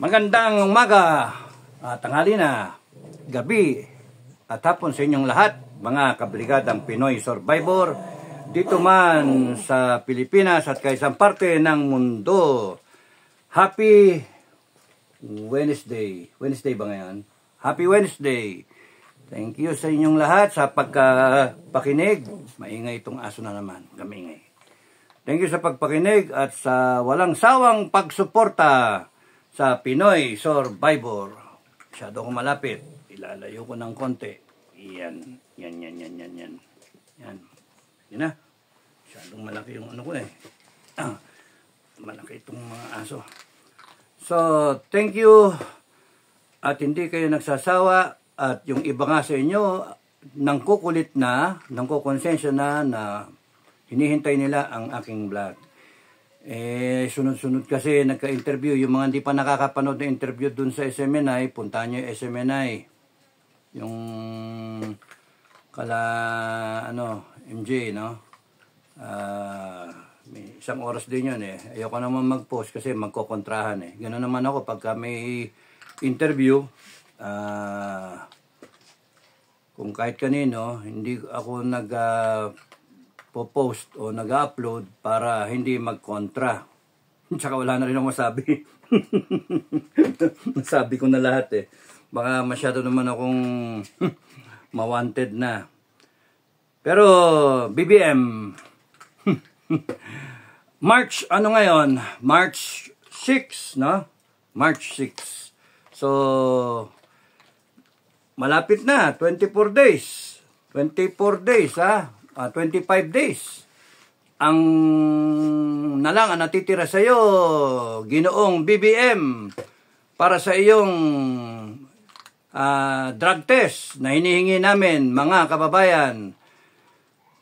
Magandang umaga at tanghali na gabi at hapon sa inyong lahat mga kabrigadang Pinoy Survivor dito man sa Pilipinas at kaisang parte ng mundo. Happy Wednesday. Wednesday ba ngayon? Happy Wednesday. Thank you sa inyong lahat sa pagkapakinig. Maingay itong aso na naman. Kamingay. Thank you sa pagpakinig at sa walang sawang pagsuporta sa Pinoy Survivor. Masyado ko malapit. Ilalayo ko ng konti. Yan. Yan, yan, yan, yan, yan. Yan. Yan na. Masyadong malaki yung ano ko eh. Ah, malaki itong mga aso. So, thank you. At hindi kayo nagsasawa. At yung iba nga sa inyo, nang kukulit na, nang kukonsensya na na hinihintay nila ang aking vlog. Eh, sunod-sunod kasi nagka-interview. Yung mga hindi pa nakakapanood ng interview dun sa SMNI, punta nyo yung SMNI. Yung kala, ano, MJ, no? Uh, may isang oras din yun eh. Ayoko naman mag-post kasi magkokontrahan eh. Ganun naman ako pagka may interview, ah, uh, kung kahit kanino, hindi ako nag, uh, nagpo-post o nag-upload para hindi magkontra. Tsaka wala na rin akong masabi. masabi ko na lahat eh. Baka masyado naman akong mawanted na. Pero, BBM, March, ano ngayon? March 6, no? March 6. So, malapit na, 24 days. 24 days, ha? Ah. 25 ah, days. Ang na lang ang natitira sa iyo, Ginoong BBM, para sa iyong uh, drug test na hinihingi namin mga kababayan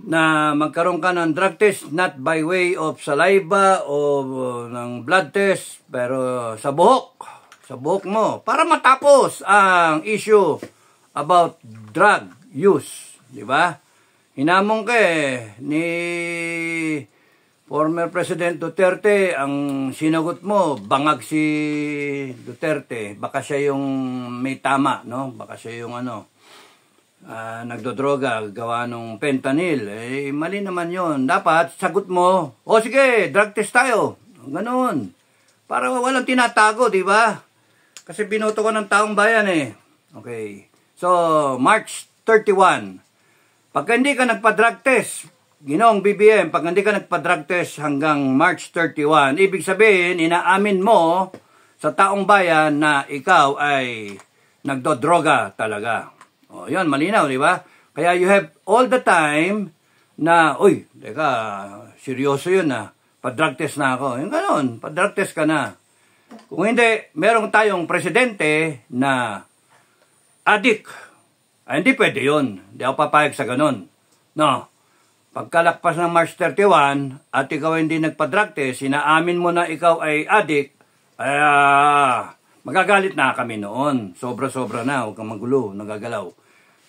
na magkaroon ka ng drug test not by way of saliva o ng blood test pero sa buhok sa buhok mo para matapos ang issue about drug use di ba Hinamong ka eh, ni former President Duterte, ang sinagot mo, bangag si Duterte. Baka siya yung may tama, no? Baka siya yung ano, uh, nagdodroga, gawa ng fentanyl. Eh, mali naman yon Dapat, sagot mo, o sige, drug test tayo. Ganun. Para walang tinatago, di ba? Kasi binoto ko ng taong bayan eh. Okay. So, March 31, pag hindi ka nagpa-drug test, Ginoong BBM, pag hindi ka nagpa-drug test hanggang March 31, ibig sabihin, inaamin mo sa taong bayan na ikaw ay nagdodroga talaga. O, yun, malinaw, di ba? Kaya you have all the time na, uy, teka, seryoso yun na, ah. Pa-drug test na ako. Yung ganun, pa-drug test ka na. Kung hindi, merong tayong presidente na addict ay, ah, hindi pwede yun. Hindi ako papayag sa ganun. No. Pagkalakpas ng March 31 at ikaw hindi nagpa-drug test, sinaamin mo na ikaw ay addict, ay, uh, magagalit na kami noon. Sobra-sobra na. Huwag kang magulo. Nagagalaw.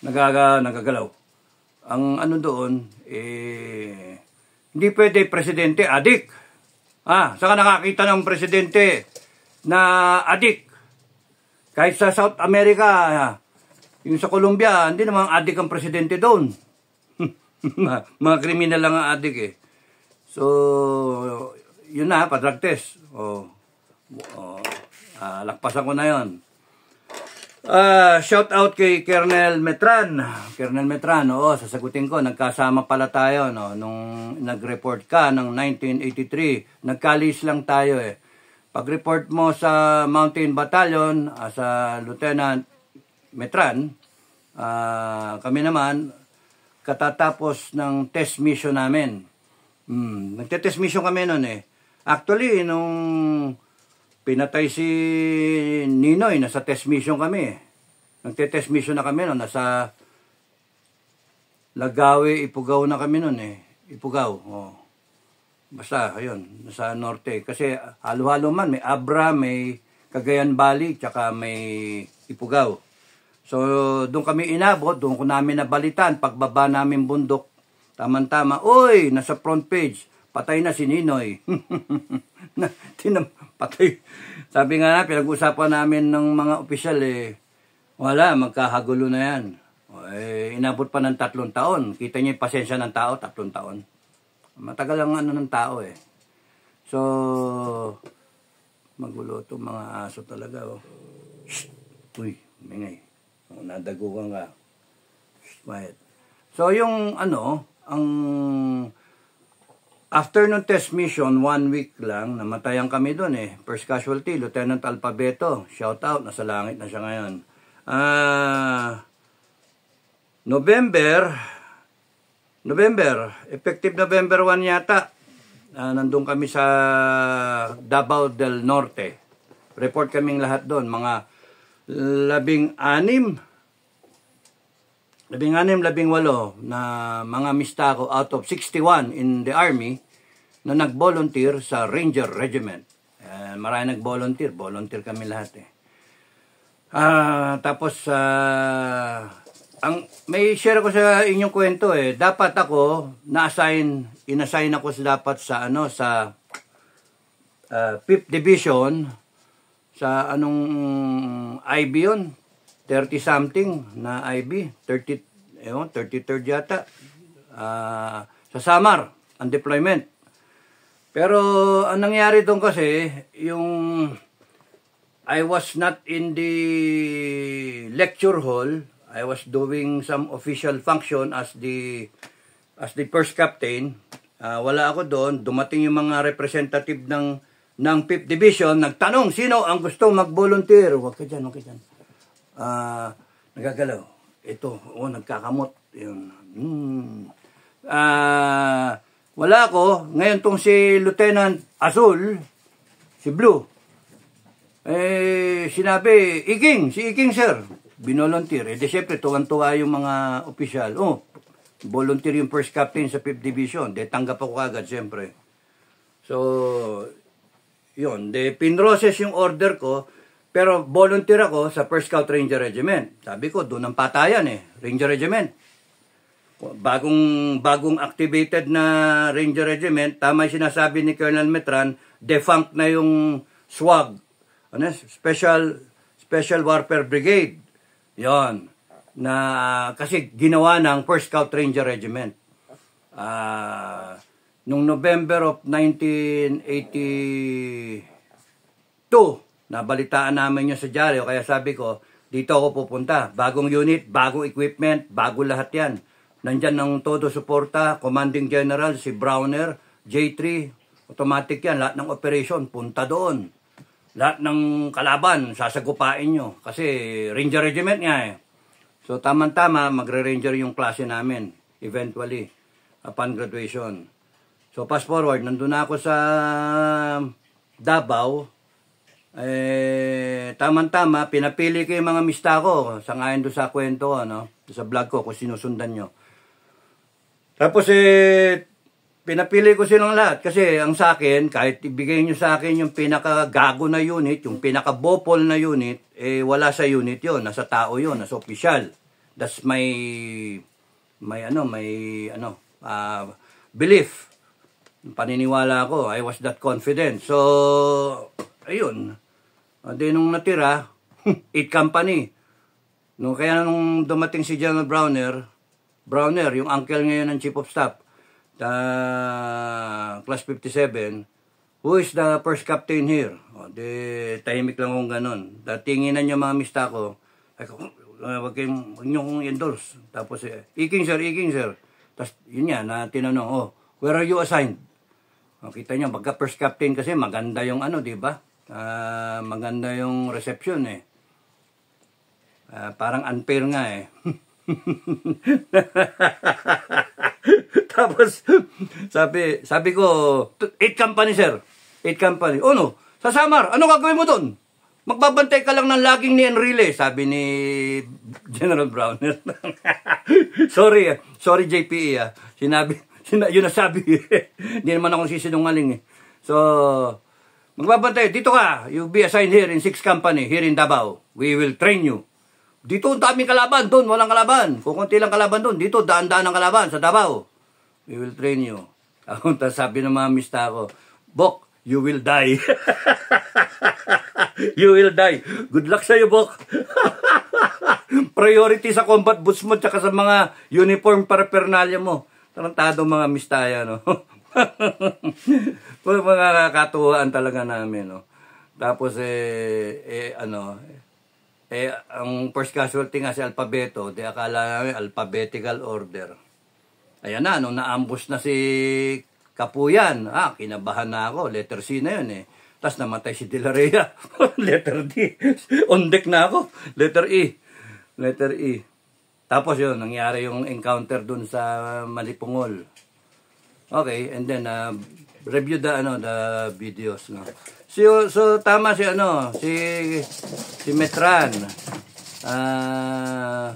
Nagaga, nagagalaw. Ang ano doon, eh, hindi pwede presidente adik. Ah, saka nakakita ng presidente na adik. Kahit sa South America, ah, yung sa Colombia, hindi naman adik ang presidente doon. mga kriminal lang ang adik eh. So, yun na, pa-drug test. Oh, o uh, lakpasan ko na yon. Ah, shout out kay Colonel Metran. Colonel Metran, oo, sasagutin ko, nagkasama pala tayo no, nung nag-report ka ng 1983. Nagkalis lang tayo eh. Pag-report mo sa Mountain Battalion as ah, a Lieutenant Metran, Uh, kami naman, katatapos ng test mission namin. Hmm, nagte-test mission kami noon eh. Actually, nung pinatay si Ninoy, nasa test mission kami. Nagte-test mission na kami noon. Nasa Lagawi, Ipugaw na kami noon eh. Ipugaw, oh. Basta, ayun, nasa norte. Kasi halo-halo man, may Abra, may Cagayan Valley, tsaka may Ipugaw. So, doon kami inabot, doon ko namin nabalitan, pagbaba namin bundok, Tama-tama, oy, nasa front page, patay na si Ninoy. tinam, patay. Sabi nga na, pinag-usapan namin ng mga opisyal eh, wala, magkahagulo na yan. Eh, inabot pa ng tatlong taon. Kita niyo yung pasensya ng tao, tatlong taon. Matagal ang ano ng tao eh. So, magulo itong mga aso talaga. Oh. Shhh! Uy, mingay. Nadagugan ka. Smile. So yung ano, ang afternoon test mission, one week lang, namatayan kami doon eh. First casualty, Lieutenant Alpabeto. Shout out, nasa langit na siya ngayon. Ah... Uh, November, November, effective November 1 yata, uh, nandun kami sa Davao del Norte. Report kaming lahat doon, mga labing anim, labing anim, labing walo na mga mista ko out of 61 in the army na nag-volunteer sa Ranger Regiment. Uh, eh, marami nag-volunteer. Volunteer kami lahat eh. Uh, tapos, uh, ang, may share ko sa inyong kwento eh. Dapat ako, na-assign, inassign ako sa dapat sa ano, sa uh, ah, 5th Division sa anong mm, IB yun, 30 something na IB, 30, ewan, 33rd yata, uh, sa Samar, ang deployment. Pero ang nangyari doon kasi, yung I was not in the lecture hall, I was doing some official function as the as the first captain. Uh, wala ako doon, dumating yung mga representative ng ng 5th Division, nagtanong sino ang gustong mag-volunteer. Huwag ka dyan, huwag ka dyan. Uh, nagagalaw. Ito, oh, nagkakamot. Yung, Hmm. Uh, wala ako. Ngayon tong si Lieutenant Azul, si Blue, eh, sinabi, Iking, si Iking, sir. Binolunteer. Eh, di syempre, tuwan-tuwa yung mga opisyal. Oh, volunteer yung first captain sa 5th Division. De, tanggap ako agad, syempre. So, yun, de pinroses yung order ko, pero volunteer ako sa First Scout Ranger Regiment. Sabi ko, doon ang patayan eh, Ranger Regiment. Bagong, bagong activated na Ranger Regiment, tama yung sinasabi ni Colonel Metran, defunct na yung SWAG, ano, Special, Special Warfare Brigade. Yon na kasi ginawa ng First Scout Ranger Regiment. Ah, uh, nung November of 1982, nabalitaan namin yun sa dyaryo. Kaya sabi ko, dito ako pupunta. Bagong unit, bagong equipment, bago lahat yan. Nandyan ng todo suporta, commanding general, si Browner, J3, automatic yan. Lahat ng operation, punta doon. Lahat ng kalaban, sasagupain nyo. Kasi Ranger Regiment nga eh. So tamang-tama, magre-ranger yung klase namin, eventually, upon graduation. So fast forward, nandun ako sa Davao. Eh, tamang-tama, pinapili ko yung mga mista ko. Sangayon doon sa kwento ano, Sa vlog ko, kung sinusundan nyo. Tapos eh, pinapili ko silang lahat. Kasi ang sa akin, kahit ibigay nyo sa akin yung pinakagago na unit, yung pinakabopol na unit, eh wala sa unit yon Nasa tao yon nasa official. That's my, may ano, may ano, uh, belief paniniwala ko, I was that confident. So, ayun. Ah, di nung natira, it company. Nung kaya nung dumating si General Browner, Browner, yung uncle ngayon ng Chief of Staff, uh, class 57, who is the first captain here? O, oh, di, tahimik lang kung ganun. Tinginan niya mga mista ko, ay, ah, wag, kayong, wag niyo kong endorse. Tapos, eh, iking sir, iking sir. Tapos, yun yan, na tinanong, oh, where are you assigned? O, oh, kita nyo, pagka first captain kasi maganda yung ano, di ba? Uh, maganda yung reception eh. Uh, parang unfair nga eh. Tapos, sabi, sabi ko, eight company sir. Eight company. Oh no, sa Samar, ano gagawin mo doon? Magbabantay ka lang ng laging ni Enrile, sabi ni General Browner. sorry, ah. sorry JPE. Ah. Sinabi, yun ang sabi. Hindi naman ako sisinungaling eh. So, magbabantay. Dito ka. You'll be assigned here in 6 company, here in Davao. We will train you. Dito ang daming kalaban. Doon, walang kalaban. Kung konti lang kalaban doon. Dito, daan-daan ang kalaban sa Davao. We will train you. Ako, sabi ng mga mista ko, Bok, you will die. you will die. Good luck sa'yo, Bok. Priority sa combat boots mo tsaka sa mga uniform para pernalya mo. Tarantado mga mistaya, no? mga katuwaan talaga namin, no? Tapos, eh, eh ano, eh, ang first casualty nga si Alpabeto, di akala namin alphabetical order. Ayan na, nung naambos na si Kapuyan, ah, kinabahan na ako, letter C na yun eh. Tapos namatay si Dilarea, letter D. On deck na ako, letter E. Letter E. Tapos yun, nangyari yung encounter dun sa Malipungol. Okay, and then uh, review the ano the videos no. Si so, so tama si ano si si Metran. Ah uh,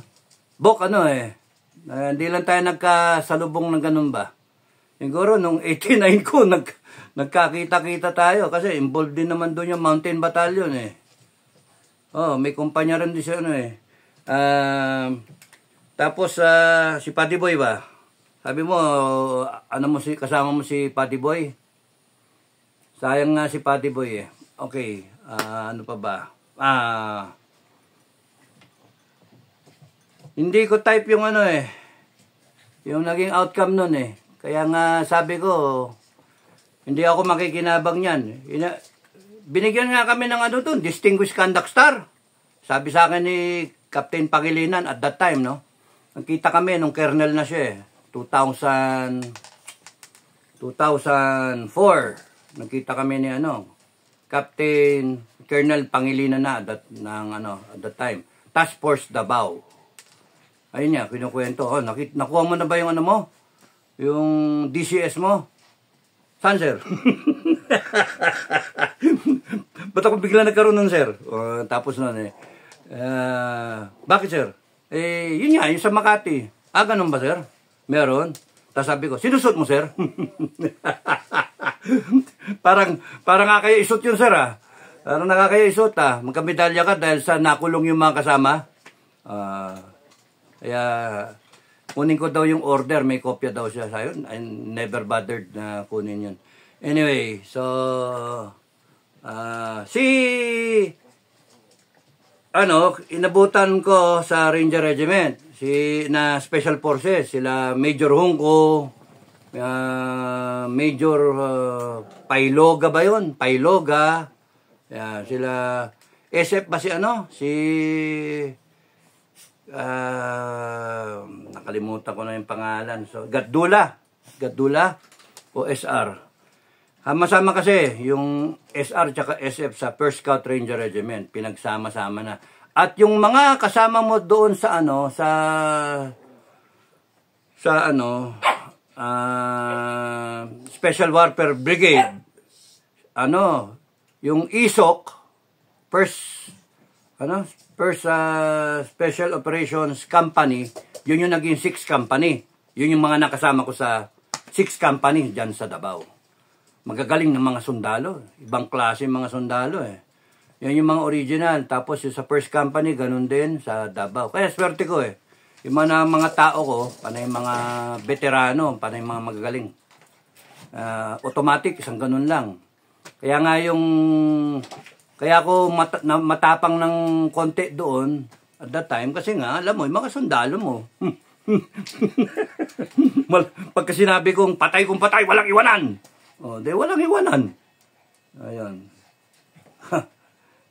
Bok ano eh. Uh, hindi lang tayo nagkasalubong ng ganun ba. Siguro nung 89 ko nag nagkakita-kita tayo kasi involved din naman doon yung Mountain Battalion eh. Oh, may kumpanya rin din siya ano eh. Um, uh, tapos uh, si Patty Boy ba? Sabi mo, ano mo si kasama mo si Patty Boy? Sayang nga si Patty Boy eh. Okay, uh, ano pa ba? Ah Hindi ko type yung ano eh. Yung naging outcome nun eh. Kaya nga sabi ko, hindi ako makikinabang niyan. Ina Binigyan nga kami ng ano dun, Distinguished Conduct Star. Sabi sa akin ni Captain Pagilinan at that time, no? Nakita kami nung kernel na siya eh. 2000, 2004. nakita kami ni ano, Captain Colonel Pangilinan na that, ng, ano, at the time. Task Force Davao. Ayun niya, kinukwento. Oh, nakita, nakuha mo na ba yung ano mo? Yung DCS mo? Saan, sir? Ba't ako bigla nagkaroon nun, sir? Uh, tapos nun eh. Uh, bakit, sir? Eh, yun nga, yung sa Makati. Ah, ganun ba, sir? Meron. Tapos sabi ko, sinusot mo, sir? parang, parang kaya isot yun, sir, ah. Parang nakakaya isot, ah. Magkamedalya ka dahil sa nakulong yung mga kasama. Ah, kaya, kunin ko daw yung order. May kopya daw siya. Ayun, I never bothered na kunin yun. Anyway, so, ah, si ano, inabutan ko sa Ranger Regiment, si na Special Forces, sila Major Hongko, uh, ah, Major uh, Pailoga ba 'yon? Pailoga. Yeah, sila SF ba si ano? Si uh, nakalimutan ko na yung pangalan. So, Gadula. Gadula o SR. Ang ah, masama kasi yung SR tsaka SF sa First Scout Ranger Regiment, pinagsama-sama na. At yung mga kasama mo doon sa ano, sa sa ano, uh, Special Warfare Brigade, ano, yung ISOC, e First, ano, First uh, Special Operations Company, yun yung naging 6 company. Yun yung mga nakasama ko sa 6 company dyan sa Davao magagaling ng mga sundalo. Ibang klase mga sundalo eh. Yan yung mga original. Tapos yung sa first company, ganun din sa Davao. Kaya swerte ko eh. Yung mga, mga tao ko, panay mga veterano, panay mga magagaling. Uh, automatic, isang ganun lang. Kaya nga yung... Kaya ako mat, na, matapang ng konti doon at that time kasi nga, alam mo, yung mga sundalo mo. Pagka sinabi kong patay kung patay, walang iwanan. Oh, de walang iwanan. Ayun.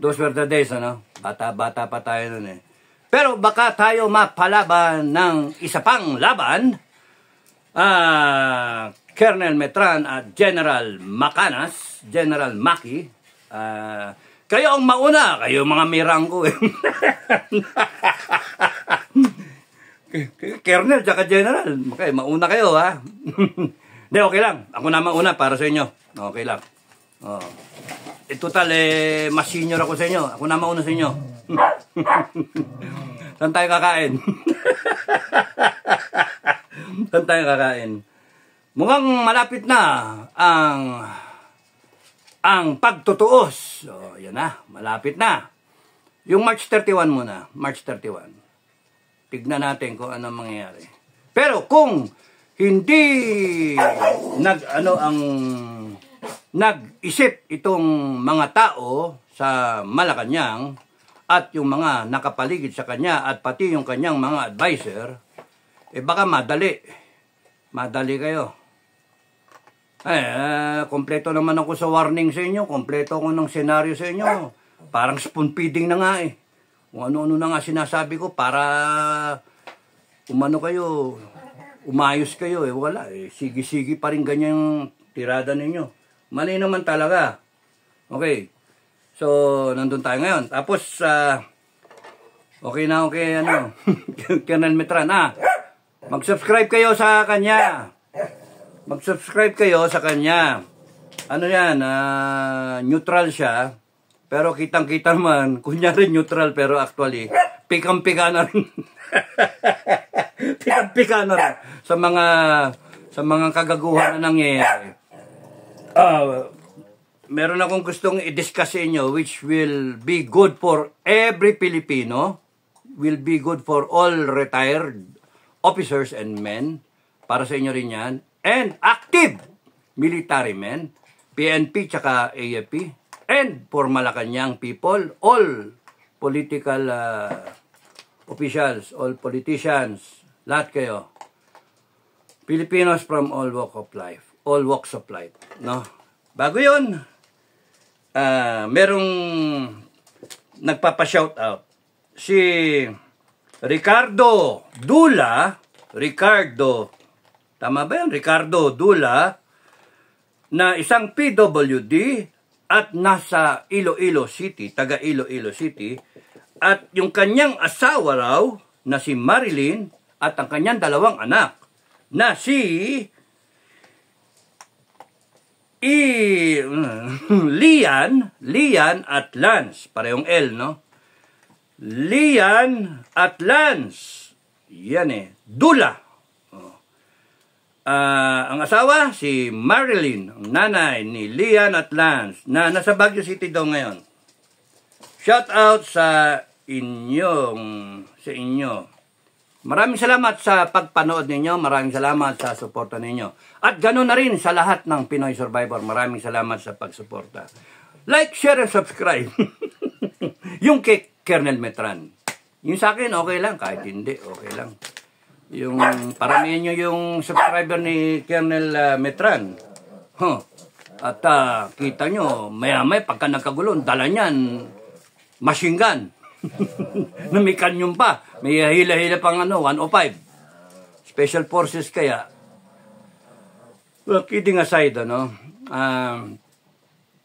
Those were the days, ano? Bata-bata pa tayo nun eh. Pero baka tayo mapalaban ng isa pang laban, ah, Colonel Metran at General Macanas, General Maki, ah, kayo ang mauna, kayo mga mirangko eh. Colonel, tsaka General, okay, mauna kayo ha. Hindi, okay lang. Ako na mauna para sa inyo. Okay lang. Oh. E, total, eh, mas senior ako sa inyo. Ako na mauna sa inyo. Saan tayo kakain? Saan tayo kakain? Mukhang malapit na ang ang pagtutuos. So, oh, yan na. Malapit na. Yung March 31 muna. March 31. Tignan natin kung ano mangyayari. Pero kung hindi nag ano ang nag-isip itong mga tao sa Malacanang at yung mga nakapaligid sa kanya at pati yung kanyang mga adviser eh baka madali madali kayo eh, uh, kompleto naman ako sa warning sa inyo, kompleto ako ng senaryo sa inyo. Parang spoon feeding na nga eh. Kung ano-ano na nga sinasabi ko para umano kayo, umayos kayo eh, wala eh. Sige-sige pa rin ganyan tirada ninyo. Mali naman talaga. Okay. So, nandun tayo ngayon. Tapos, uh, okay na okay, ano, Colonel Metran. Ah, mag-subscribe kayo sa kanya. Mag-subscribe kayo sa kanya. Ano yan, uh, neutral siya. Pero kitang-kita naman, kunyari neutral pero actually, pikang-pika na rin. Pika-pika na rin sa mga sa mga kagaguhan na nangyayari. Uh, meron akong gustong i-discuss sa inyo which will be good for every Filipino, will be good for all retired officers and men, para sa inyo rin yan, and active military men, PNP tsaka AFP, and for Malacanang people, all political uh, officials, all politicians, lahat kayo. Filipinos from all walk of life. All walks of life. No? Bago yun, uh, merong nagpapa shout out Si Ricardo Dula, Ricardo, tama ba yan? Ricardo Dula, na isang PWD at nasa Iloilo City, taga Iloilo City, at yung kanyang asawa raw na si Marilyn at ang kanyang dalawang anak na si I, Lian, Lian at Lance, parehong L, no? Lian at Lance. Yan eh, Dula. Uh, ang asawa, si Marilyn, ang nanay ni Lian at Lance, na nasa Baguio City daw ngayon. Shout out sa inyong, sa inyo. Maraming salamat sa pagpanood ninyo. Maraming salamat sa suporta ninyo. At ganoon na rin sa lahat ng Pinoy Survivor. Maraming salamat sa pagsuporta. Like, share, and subscribe. yung kay Kernel Metran. Yung sa akin, okay lang. Kahit hindi, okay lang. Yung paramihan nyo yung subscriber ni Kernel uh, Metran. Huh. At uh, kita nyo, maya-may pagka nagkagulon, dala niyan, machine gun. na may kanyon pa. May hila-hila pang ano, 105. Special forces kaya. Well, kidding aside, ano, um,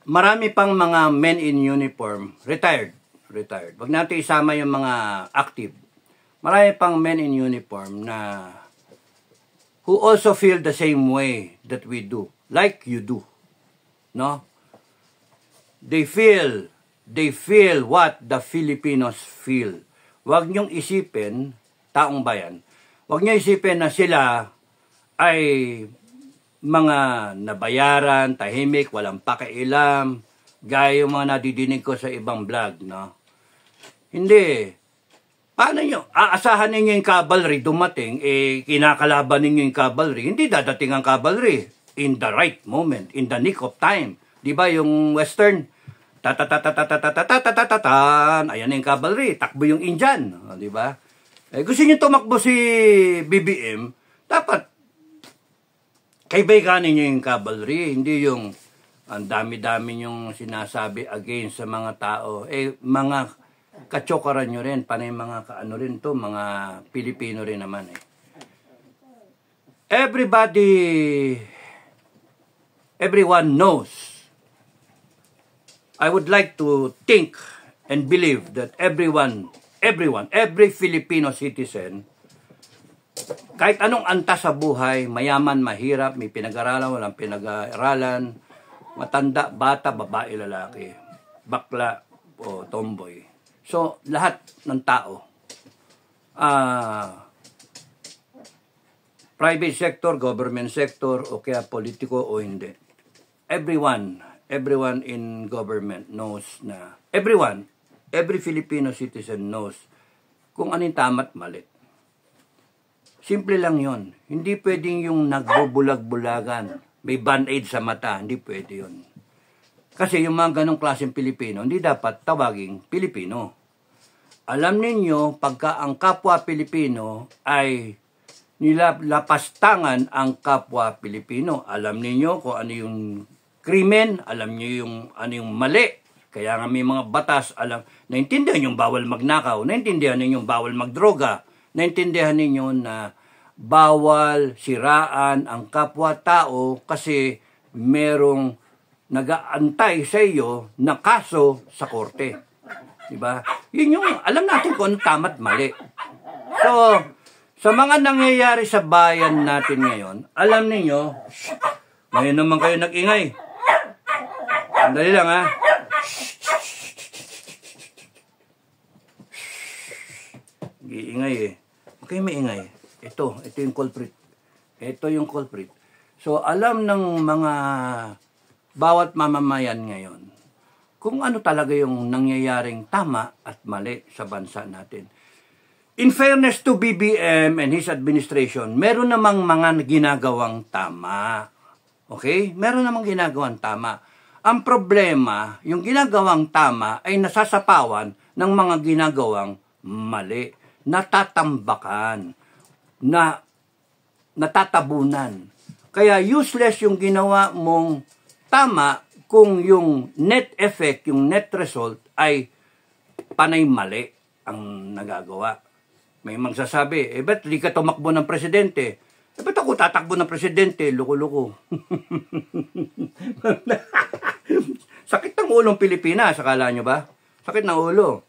marami pang mga men in uniform, retired, retired. Wag natin isama yung mga active. Marami pang men in uniform na who also feel the same way that we do, like you do. No? They feel They feel what the Filipinos feel. Huwag niyong isipin, taong bayan, huwag niyo isipin na sila ay mga nabayaran, tahimik, walang pakialam, gaya yung mga nadidinig ko sa ibang vlog, no? Hindi. Paano nyo? Aasahan ninyo yung cavalry dumating, eh, kinakalaban ninyo yung cavalry. Hindi dadating ang cavalry in the right moment, in the nick of time. Di ba yung western, ta ta ta ta ta ta ta ta Ayan yung cavalry. Takbo yung Indian. O, di ba? Eh, gusto niyo tumakbo si BBM, dapat kaibiganin niyo yung cavalry, hindi yung ang dami-dami yung sinasabi against sa mga tao. Eh, mga katsokaran nyo rin, panay mga kaano rin to, mga Pilipino rin naman eh. Everybody, everyone knows I would like to think and believe that everyone, everyone, every Filipino citizen, kahit anong antas sa buhay, mayaman, mahirap, may pinag-aralan, walang pinag-aralan, matanda, bata, babae, lalaki, bakla, o tomboy. So, lahat ng tao. Uh, private sector, government sector, o kaya politiko o hindi. Everyone everyone in government knows na, everyone, every Filipino citizen knows kung anong tama't mali. Simple lang yon. Hindi pwedeng yung nagbubulag-bulagan, may band-aid sa mata, hindi pwede yon. Kasi yung mga ganong klaseng Pilipino, hindi dapat tawaging Pilipino. Alam ninyo, pagka ang kapwa Pilipino ay nilapastangan ang kapwa Pilipino. Alam ninyo kung ano yung krimen, alam nyo yung ano yung mali. Kaya nga may mga batas, alam, naintindihan yung bawal magnakaw, naintindihan ninyo yung bawal magdroga, naintindihan ninyo na bawal siraan ang kapwa-tao kasi merong nagaantay sa iyo na kaso sa korte. 'Di ba? Yun yung alam natin kung ano tama't mali. So, sa mga nangyayari sa bayan natin ngayon, alam niyo, ngayon naman kayo nag-ingay. Sandali lang ha. Iingay eh. Okay, maingay. Ito, ito yung culprit. Ito yung culprit. So, alam ng mga bawat mamamayan ngayon kung ano talaga yung nangyayaring tama at mali sa bansa natin. In fairness to BBM and his administration, meron namang mga ginagawang tama. Okay? Meron namang ginagawang tama. Ang problema, yung ginagawang tama ay nasasapawan ng mga ginagawang mali, natatambakan, na natatabunan. Kaya useless yung ginawa mong tama kung yung net effect, yung net result ay panay mali ang nagagawa. May magsasabi, eh ba't di ka tumakbo ng presidente? Eh, ba't ako tatakbo ng presidente? Loko-loko. Sakit ng ulo ng Pilipinas, akala nyo ba? Sakit ng ulo.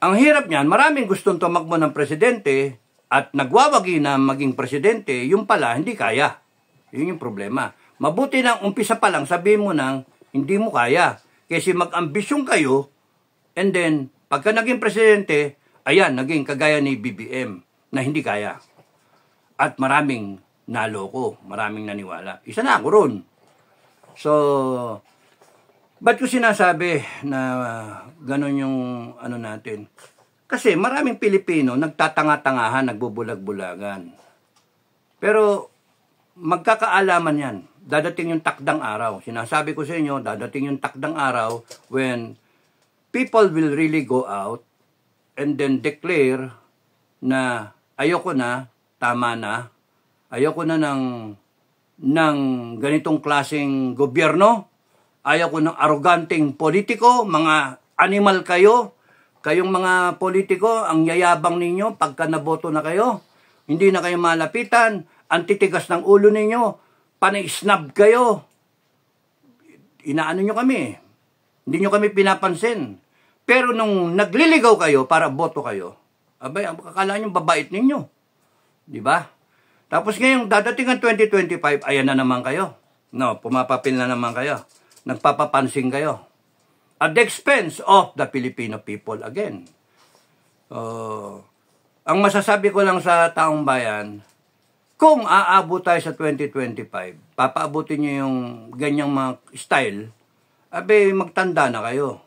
Ang hirap niyan, maraming gustong tumakbo ng presidente at nagwawagi na maging presidente, yung pala hindi kaya. Yun yung problema. Mabuti nang umpisa pa lang, sabihin mo nang hindi mo kaya. Kasi mag-ambisyon kayo, and then, pagka naging presidente, ayan, naging kagaya ni BBM na hindi kaya. At maraming naloko, maraming naniwala. Isa na ako ron. So, ba't ko sinasabi na ganun yung ano natin? Kasi maraming Pilipino nagtatanga-tangahan, nagbubulag-bulagan. Pero magkakaalaman yan. Dadating yung takdang araw. Sinasabi ko sa inyo, dadating yung takdang araw when people will really go out and then declare na ayoko na, tama na. Ayoko na ng, ng ganitong klaseng gobyerno. Ayoko ng aroganteng politiko, mga animal kayo. Kayong mga politiko, ang yayabang ninyo pagka naboto na kayo. Hindi na kayo malapitan. Ang titigas ng ulo ninyo. panay kayo. Inaano nyo kami. Hindi nyo kami pinapansin. Pero nung nagliligaw kayo para boto kayo, abay, ang akala nyo babait ninyo. Di ba? Tapos ngayong dadating ang 2025, ayan na naman kayo. No, pumapapil na naman kayo. Nagpapapansin kayo. At the expense of the Filipino people again. Oh, ang masasabi ko lang sa taong bayan, kung aabot tayo sa 2025, papaabutin niyo yung ganyang mga style, abe magtanda na kayo.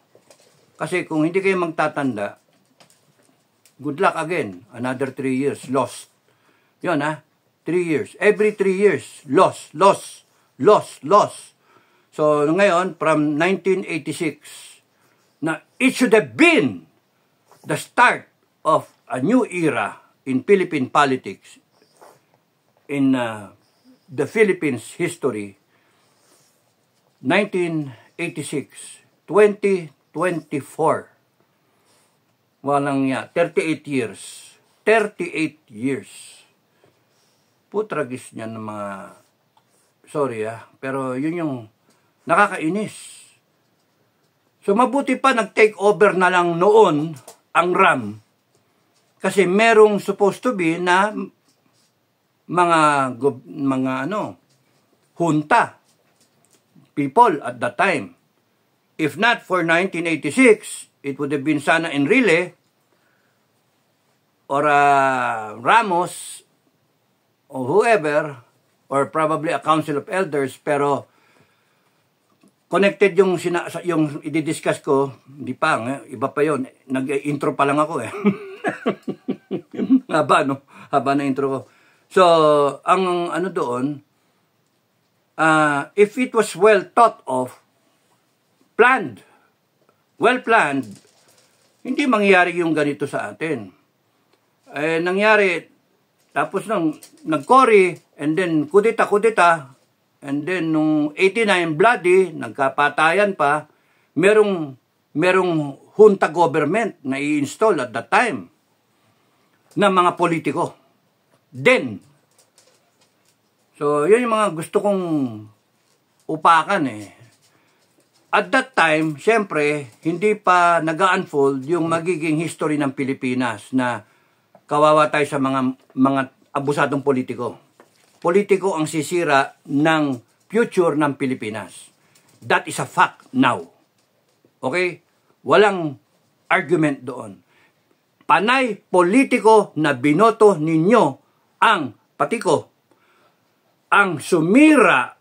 Kasi kung hindi kayo magtatanda, good luck again. Another 3 years lost. Yun ha, three years. Every three years, loss, loss, loss, loss. So ngayon, from 1986, na it should have been the start of a new era in Philippine politics, in uh, the Philippines history, 1986, 2024. Walang niya, 38 years. 38 years putragis niya ng mga, sorry ah, pero yun yung nakakainis. So mabuti pa nag-take over na lang noon ang RAM. Kasi merong supposed to be na mga mga ano junta people at that time. If not for 1986, it would have been sana Enrile or uh, Ramos or whoever or probably a council of elders pero connected yung sina, yung i-discuss ko, hindi pa, eh, iba pa 'yon. Nag-intro pa lang ako eh. Haba no, haba na intro ko. So, ang ano doon, uh, if it was well thought of, planned, well planned, hindi mangyari yung ganito sa atin. Eh, nangyari, tapos nang nag and then kudita-kudita, and then nung 89 bloody, nagkapatayan pa, merong, merong junta government na i-install at that time ng mga politiko. Then, so yun yung mga gusto kong upakan eh. At that time, syempre, hindi pa nag unfold yung magiging history ng Pilipinas na kawawa tayo sa mga mga abusadong politiko. Politiko ang sisira ng future ng Pilipinas. That is a fact now. Okay? Walang argument doon. Panay politiko na binoto ninyo ang patiko ang sumira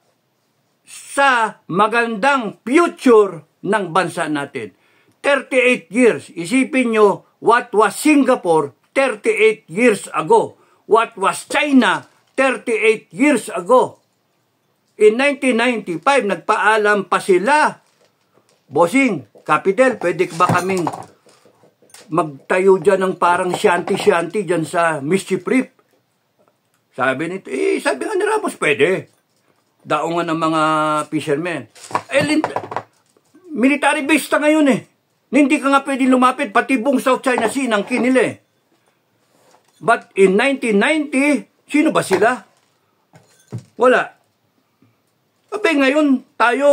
sa magandang future ng bansa natin. 38 years. Isipin nyo what was Singapore 38 years ago. What was China 38 years ago? In 1995, nagpaalam pa sila. Bossing, Capital, pwede ba kaming magtayo dyan ng parang shanty-shanty dyan sa mischief reef? Sabi nito, eh, sabi nga ni Ramos, pwede. Daungan ng mga fishermen. Eh, military base na ngayon eh. Hindi ka nga pwede lumapit, pati buong South China Sea nang kinil eh. But in 1990, sino ba sila? Wala. Abe ngayon, tayo,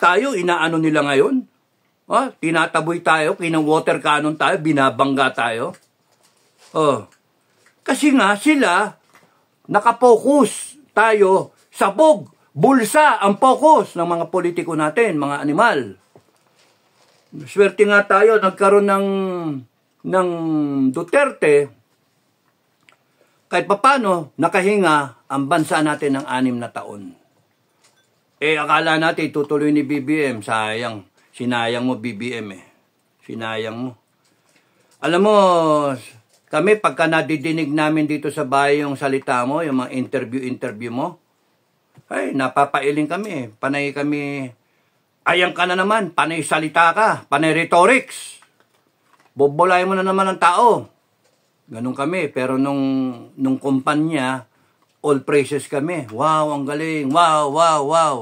tayo, inaano nila ngayon? Oh, tinataboy tayo, kinang water cannon tayo, binabangga tayo. Oh. Kasi nga sila, nakapokus tayo sa pog. Bulsa ang focus ng mga politiko natin, mga animal. Swerte nga tayo, nagkaroon ng ng Duterte, kahit papano nakahinga ang bansa natin ng anim na taon. Eh, akala natin tutuloy ni BBM. Sayang. Sinayang mo BBM eh. Sinayang mo. Alam mo, kami pagka nadidinig namin dito sa bahay yung salita mo, yung mga interview-interview mo, ay, napapailing kami Panay kami, ayang ka na naman, panay salita ka, panay rhetorics bobolayan mo na naman ang tao. Ganun kami. Pero nung, nung kumpanya, all precious kami. Wow, ang galing. Wow, wow, wow.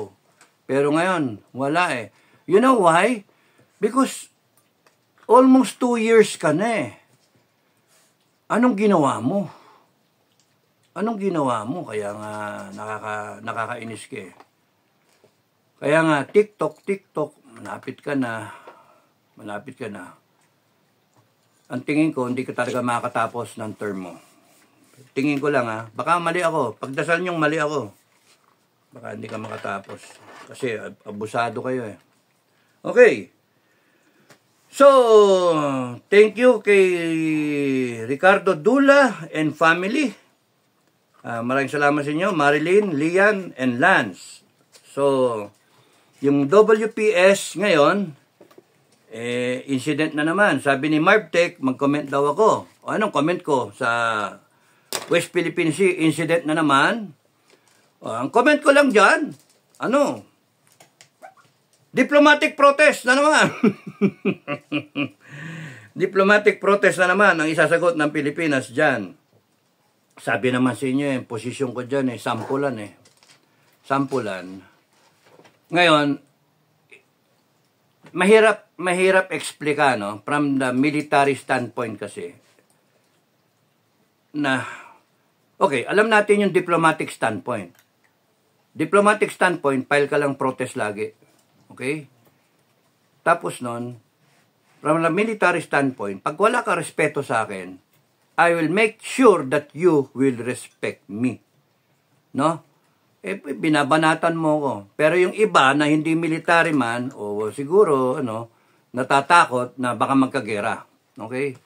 Pero ngayon, wala eh. You know why? Because almost two years ka na eh. Anong ginawa mo? Anong ginawa mo? Kaya nga nakaka, nakakainis ka eh. Kaya nga, TikTok, TikTok, malapit ka na. Malapit ka na ang tingin ko, hindi ka talaga makakatapos ng term mo. Tingin ko lang ha. Ah. Baka mali ako. Pagdasal niyong mali ako. Baka hindi ka makatapos. Kasi abusado kayo eh. Okay. So, thank you kay Ricardo Dula and family. Uh, maraming salamat sa inyo, Marilyn, Lian, and Lance. So, yung WPS ngayon, eh, incident na naman. Sabi ni Marvtech, mag-comment daw ako. O anong comment ko sa West Philippine Sea incident na naman? O, ang comment ko lang dyan, ano? Diplomatic protest na naman. Diplomatic protest na naman ang isasagot ng Pilipinas dyan. Sabi naman sa inyo, eh, posisyon ko dyan, eh, sampulan eh. Sampulan. Ngayon, mahirap mahirap explain no from the military standpoint kasi na okay, alam natin yung diplomatic standpoint. Diplomatic standpoint, file ka lang protest lagi. Okay? Tapos nun, from the military standpoint, pag wala ka respeto sa akin, I will make sure that you will respect me. No? eh, binabanatan mo ko. Pero yung iba na hindi military man, o siguro, ano, natatakot na baka magkagera. Okay?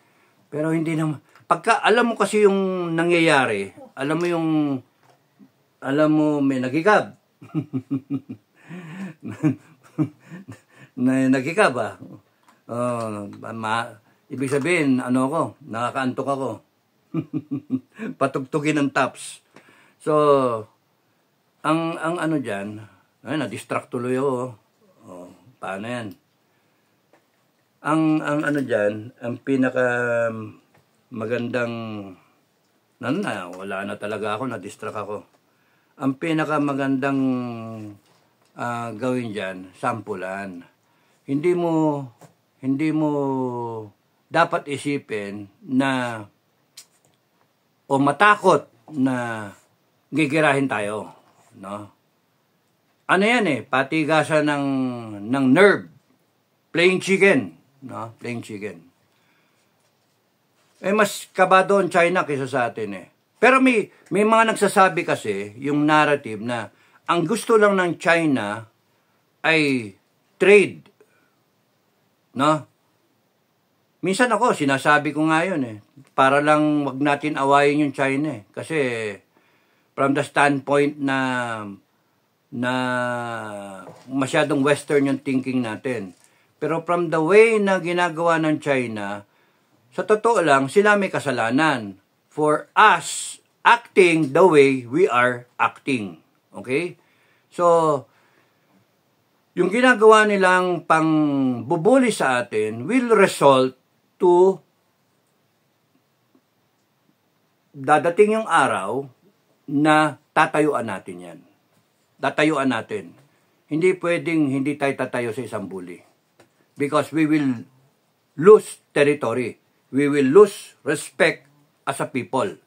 Pero hindi naman. Pagka, alam mo kasi yung nangyayari, alam mo yung, alam mo, may nagigab. na nagigab ah. Uh, ma, ibig sabihin, ano ako, nakakaantok ako. Patugtugin ng tops. So, ang, ang ano diyan ay, na-distract tuloy oh. Oh, paano yan? Ang, ang ano diyan ang pinaka um, magandang, na, ano na wala na talaga ako, na-distract ako. Ang pinaka magandang uh, gawin diyan sampulan. Hindi mo, hindi mo dapat isipin na o matakot na gigirahin tayo no? Ano yan eh, patigasan ng, ng nerve. Plain chicken, no? Plain chicken. Eh, mas kaba doon China kaysa sa atin eh. Pero may, may mga nagsasabi kasi, yung narrative na ang gusto lang ng China ay trade. No? Minsan ako, sinasabi ko nga yun eh. Para lang wag natin awayin yung China eh. Kasi from the standpoint na na masyadong western yung thinking natin. Pero from the way na ginagawa ng China, sa totoo lang, sila may kasalanan for us acting the way we are acting. Okay? So, yung ginagawa nilang pangbubuli sa atin will result to dadating yung araw na tatayuan natin yan. Tatayuan natin. Hindi pwedeng hindi tayo tatayo sa isang bully. Because we will lose territory. We will lose respect as a people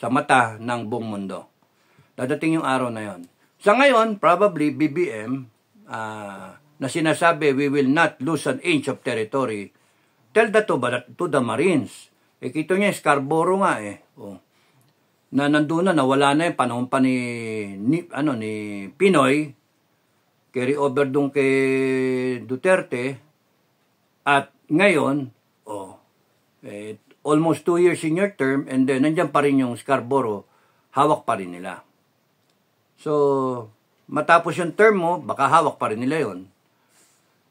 sa mata ng buong mundo. Dadating yung araw na yon. Sa ngayon, probably BBM uh, ah, na sinasabi we will not lose an inch of territory, tell that to, to the Marines. Eh, kito niya, Scarborough nga eh. Oh na nandoon na nawala na yung panahon pa ni, ni ano ni Pinoy carry over dong kay Duterte at ngayon oh eh, almost two years in your term and then nandiyan pa rin yung Scarborough hawak pa rin nila so matapos yung term mo baka hawak pa rin nila yon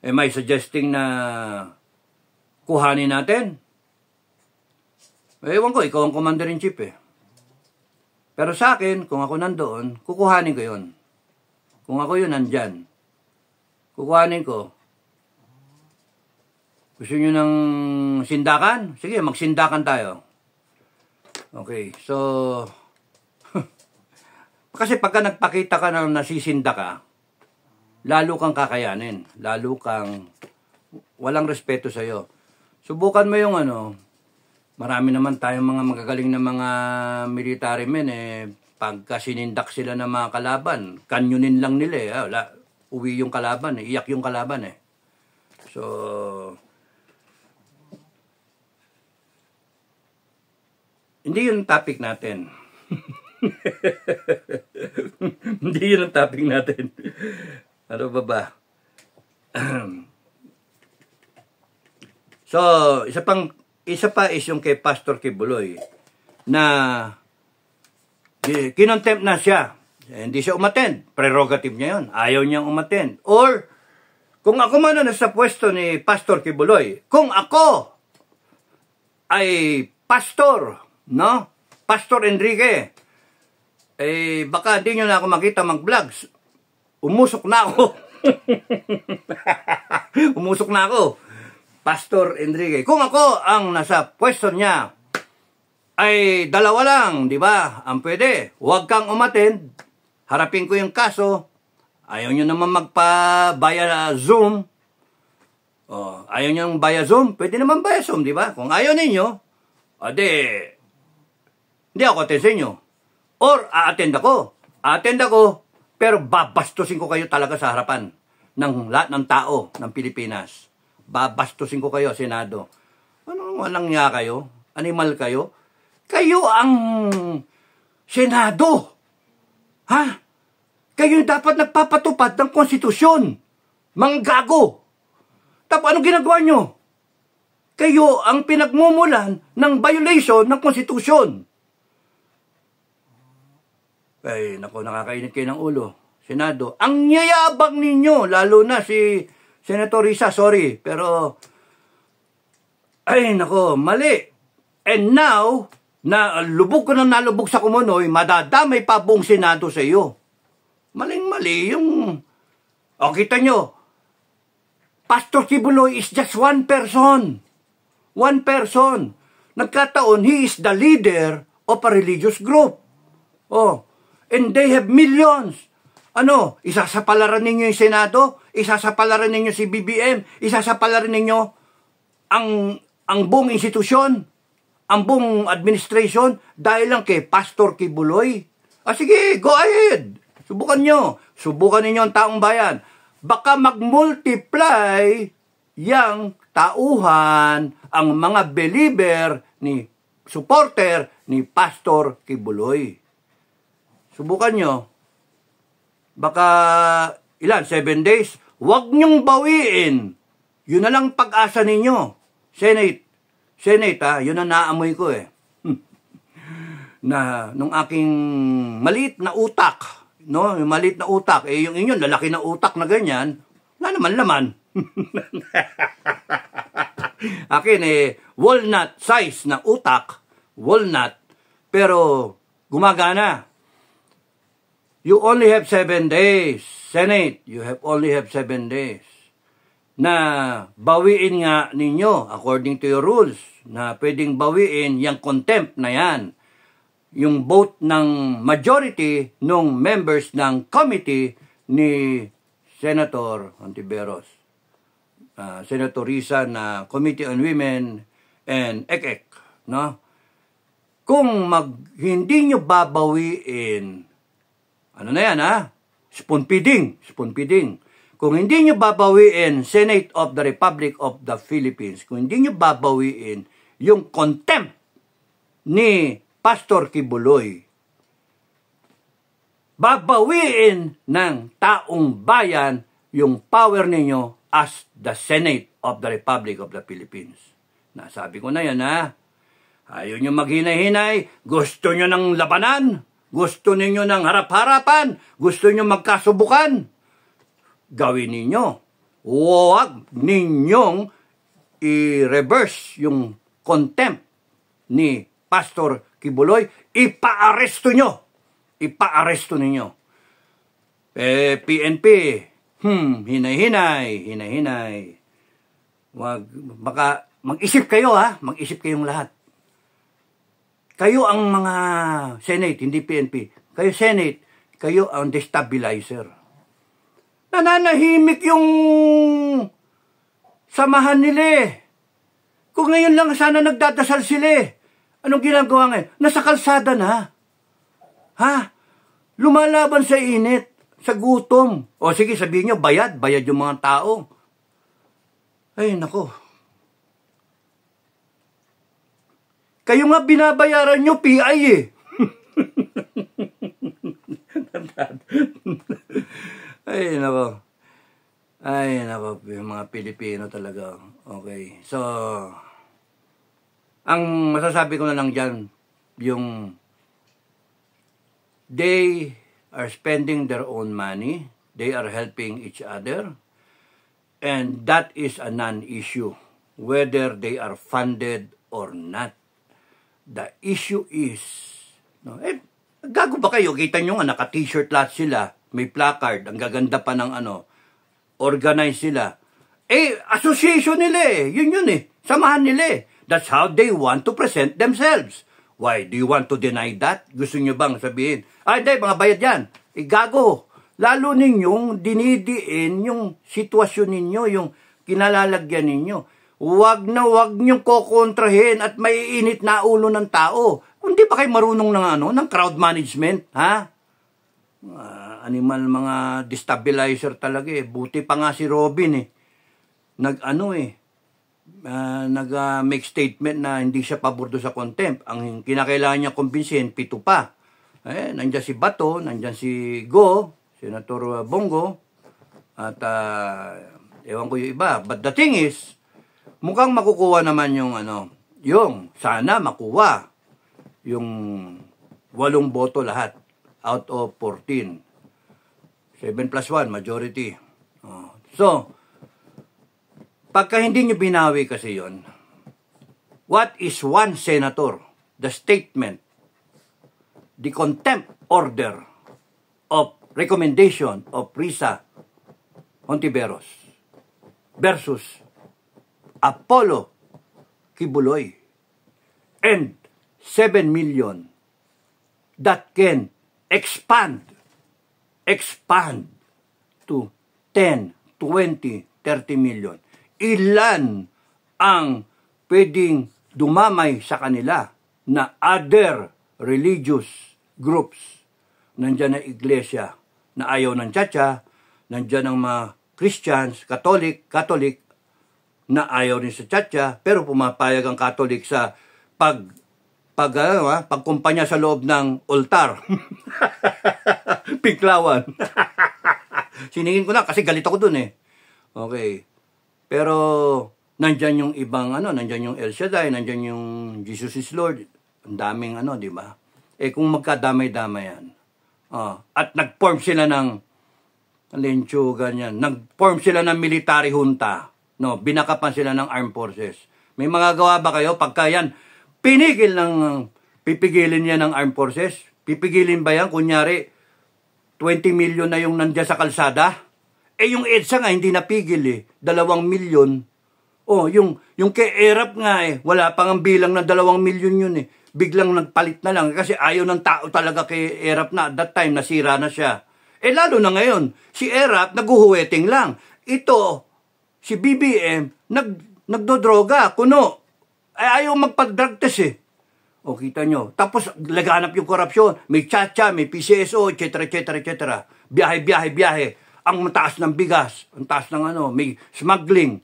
am I suggesting na kuhanin natin ewan ko ikaw ang commander in chief eh pero sa akin, kung ako nandoon, kukuhanin ko yon. Kung ako yun, nandyan. Kukuhanin ko. Gusto nyo ng sindakan? Sige, magsindakan tayo. Okay, so... kasi pagka nagpakita ka ng nasisinda ka, lalo kang kakayanin. Lalo kang walang respeto sa'yo. Subukan mo yung ano, marami naman tayong mga magagaling na mga military men eh pagka sinindak sila ng mga kalaban, kanyunin lang nila eh. Ah, wala, uwi yung kalaban eh, iyak yung kalaban eh. So, hindi yun topic natin. hindi yun ang topic natin. ano ba ba? so, isa pang isa pa is yung kay Pastor Kibuloy na kinontempt na siya. Eh, hindi siya umatend. Prerogative niya yun. Ayaw niyang umatend. Or, kung ako man na sa pwesto ni Pastor Kibuloy, kung ako ay pastor, no? Pastor Enrique, eh baka hindi niyo na ako makita mag-vlogs. Umusok na ako. Umusok na ako. Pastor Enrique. Kung ako ang nasa pwesto niya, ay dalawa lang, di ba? Ang pwede. Huwag kang umattend. Harapin ko yung kaso. Ayaw nyo naman magpa via Zoom. Oh, ayaw nyo via Zoom? Pwede naman via Zoom, di ba? Kung ayaw ninyo, ade, hindi ako attend sa inyo. Or, a-attend ako. A-attend ako, pero babastusin ko kayo talaga sa harapan ng lahat ng tao ng Pilipinas babastusin ko kayo, Senado. Ano, walang niya kayo? Animal kayo? Kayo ang Senado! Ha? Kayo dapat nagpapatupad ng konstitusyon. gago! Tapos ano ginagawa nyo? Kayo ang pinagmumulan ng violation ng konstitusyon. Eh, naku, nakakainit kayo ng ulo. Senado, ang yayabang ninyo, lalo na si Senator Risa, sorry, pero ay nako, mali. And now, na lubog ko na nalubog sa kumunoy, madadamay pa buong Senado sa iyo. Maling-mali yung... O, oh, kita nyo, Pastor Kibuloy is just one person. One person. Nagkataon, he is the leader of a religious group. Oh, and they have millions. Ano, isasapalaran ninyo yung Senado? isasapala rin ninyo si BBM, isasapala rin ninyo ang, ang buong institusyon, ang buong administration, dahil lang kay Pastor Kibuloy. Ah, sige, go ahead. Subukan nyo. Subukan ninyo ang taong bayan. Baka mag-multiply yang tauhan ang mga believer ni supporter ni Pastor Kibuloy. Subukan nyo. Baka ilan? 7 days? Huwag niyong bawiin. Yun na lang pag-asa ninyo. Senate. Senate ha, ah, yun ang naamoy ko eh. na nung aking maliit na utak, no, yung maliit na utak, eh yung inyon, lalaki na utak na ganyan, na naman laman. Akin eh, walnut size na utak, walnut, pero gumagana. You only have seven days Senate, you have only have seven days na bawiin nga ninyo according to your rules na pwedeng bawiin yung contempt na yan yung vote ng majority ng members ng committee ni Senator Antiveros uh, ah, Senator Risa na Committee on Women and ECEC no kung mag hindi nyo babawiin ano na yan ha ah? spoon feeding, spoon feeding. Kung hindi nyo babawiin, Senate of the Republic of the Philippines, kung hindi nyo babawiin yung contempt ni Pastor Kibuloy, babawiin ng taong bayan yung power ninyo as the Senate of the Republic of the Philippines. Nasabi ko na yan ha. Ayaw nyo maghinay-hinay, gusto nyo ng labanan, gusto ninyo ng harap-harapan? Gusto ninyo magkasubukan? Gawin ninyo. Huwag ninyong i-reverse yung contempt ni Pastor Kibuloy. Ipaaresto nyo. Ipaaresto ninyo. Eh, PNP, hmm, hinay-hinay, hinay-hinay. Wag, baka, mag-isip kayo ha, mag-isip kayong lahat. Kayo ang mga Senate, hindi PNP. Kayo Senate, kayo ang destabilizer. Nananahimik yung samahan nila eh. Kung ngayon lang sana nagdadasal sila eh. Anong ginagawa ngayon? Eh? Nasa kalsada na. Ha? Lumalaban sa init, sa gutom. O sige, sabihin nyo, bayad. Bayad yung mga tao. Ay, nako. Kayo nga binabayaran nyo PI eh. Ay, nako. Ay, nako. Yung mga Pilipino talaga. Okay. So, ang masasabi ko na lang dyan, yung they are spending their own money, they are helping each other, and that is a non-issue, whether they are funded or not. The issue is, no, eh, gago ba kayo? Kita nyo nga, naka-t-shirt lahat sila. May placard. Ang gaganda pa ng ano. Organize sila. Eh, association nila eh. Yun yun eh. Samahan nila eh. That's how they want to present themselves. Why? Do you want to deny that? Gusto nyo bang sabihin? Ay, ah, day, mga bayad yan. Eh, gago. Lalo ninyong dinidiin yung sitwasyon ninyo, yung kinalalagyan ninyo. Huwag na huwag niyong kokontrahin at maiinit na ulo ng tao. Hindi pa kayo marunong ng ano, ng crowd management, ha? Uh, animal mga destabilizer talaga eh. Buti pa nga si Robin eh. Nag ano eh. Uh, nag uh, make statement na hindi siya pabor sa contempt. Ang kinakailangan niya kumbinsihin, pito pa. Eh, nandiyan si Bato, nandiyan si Go, Senator Bongo, at uh, ewan ko yung iba. But the thing is, Mukhang makukuha naman yung ano, yung sana makuha yung walong boto lahat out of 14. 7 plus 1, majority. Oh. So, pagka hindi nyo binawi kasi yon what is one senator? The statement, the contempt order of recommendation of Risa Ontiveros versus Apollo Kibuloy and 7 million that can expand expand to 10, 20, 30 million. Ilan ang pwedeng dumamay sa kanila na other religious groups. Nandiyan ang iglesia na ayaw ng tsatsya, nandiyan ang mga Christians, Catholic, Catholic, na ayaw rin sa Chacha pero pumapayag ang Catholic sa pag pag ano, ah, pagkumpanya sa loob ng altar. Piklawan. Siningin ko na kasi galit ako dun eh. Okay. Pero nandiyan yung ibang ano, nandiyan yung El Shaddai, nandiyan yung Jesus is Lord. Ang daming ano, di ba? Eh kung magkadamay-damay yan. Oh, at nag-form sila ng lensyo ganyan. Nag-form sila ng military junta. No, binakapan sila ng armed forces. May magagawa ba kayo pagka yan? Pinigil ng, pipigilin niya ng armed forces? Pipigilin ba yan? Kunyari, 20 million na yung nandiyan sa kalsada? Eh yung EDSA nga hindi napigil eh. Dalawang milyon. Oh, yung, yung kay Erap nga eh. Wala pang ang bilang ng dalawang milyon yun eh. Biglang nagpalit na lang kasi ayaw ng tao talaga kay Erap na at that time nasira na siya. Eh lalo na ngayon, si Erap naguhuweting lang. Ito, si BBM nag, nagdodroga, kuno. Ay, ayaw magpa-drug test eh. O kita nyo. Tapos laganap yung korupsyon. May chacha, may PCSO, etc. etc. etc. Biyahe, biyahe, biyahe. Ang mataas ng bigas. Ang taas ng ano. May smuggling.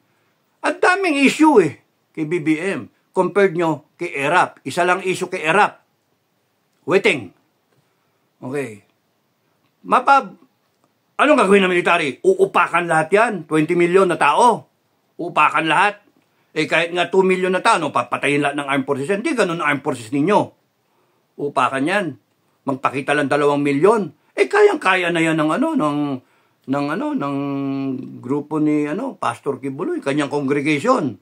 Ang daming issue eh. Kay BBM. Compared nyo kay ERAP. Isa lang issue kay ERAP. Waiting. Okay. Mapab Anong gagawin ng military? Uupakan lahat yan. 20 million na tao. Upakan lahat. Eh kahit nga 2 million na tao, no, papatayin lahat ng armed forces. Hindi ganun ang armed forces ninyo. Upakan yan. Magpakita lang 2 million. Eh kayang-kaya na yan ng ano, ng ng ano ng grupo ni ano Pastor Kibuloy kanyang congregation.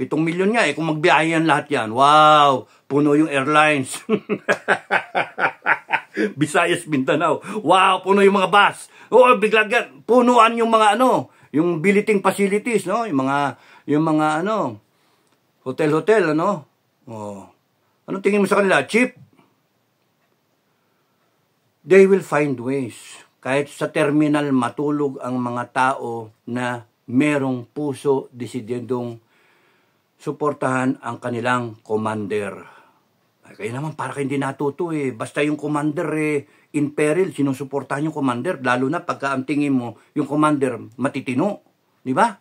7 million nga eh kung magbiyayan lahat 'yan. Wow, puno yung airlines. Visayas Mindanao. Wow, puno yung mga bus. Oo, bigla punuan yung mga ano, yung billeting facilities, no? Yung mga yung mga ano, hotel-hotel, ano? Oh. Ano tingin mo sa kanila? Cheap? They will find ways. Kahit sa terminal matulog ang mga tao na merong puso desidyendong suportahan ang kanilang commander. kaya naman para kayo hindi natuto eh. Basta yung commander eh, in peril, sinusuportahan yung commander, lalo na pagka ang tingin mo, yung commander matitino, di ba?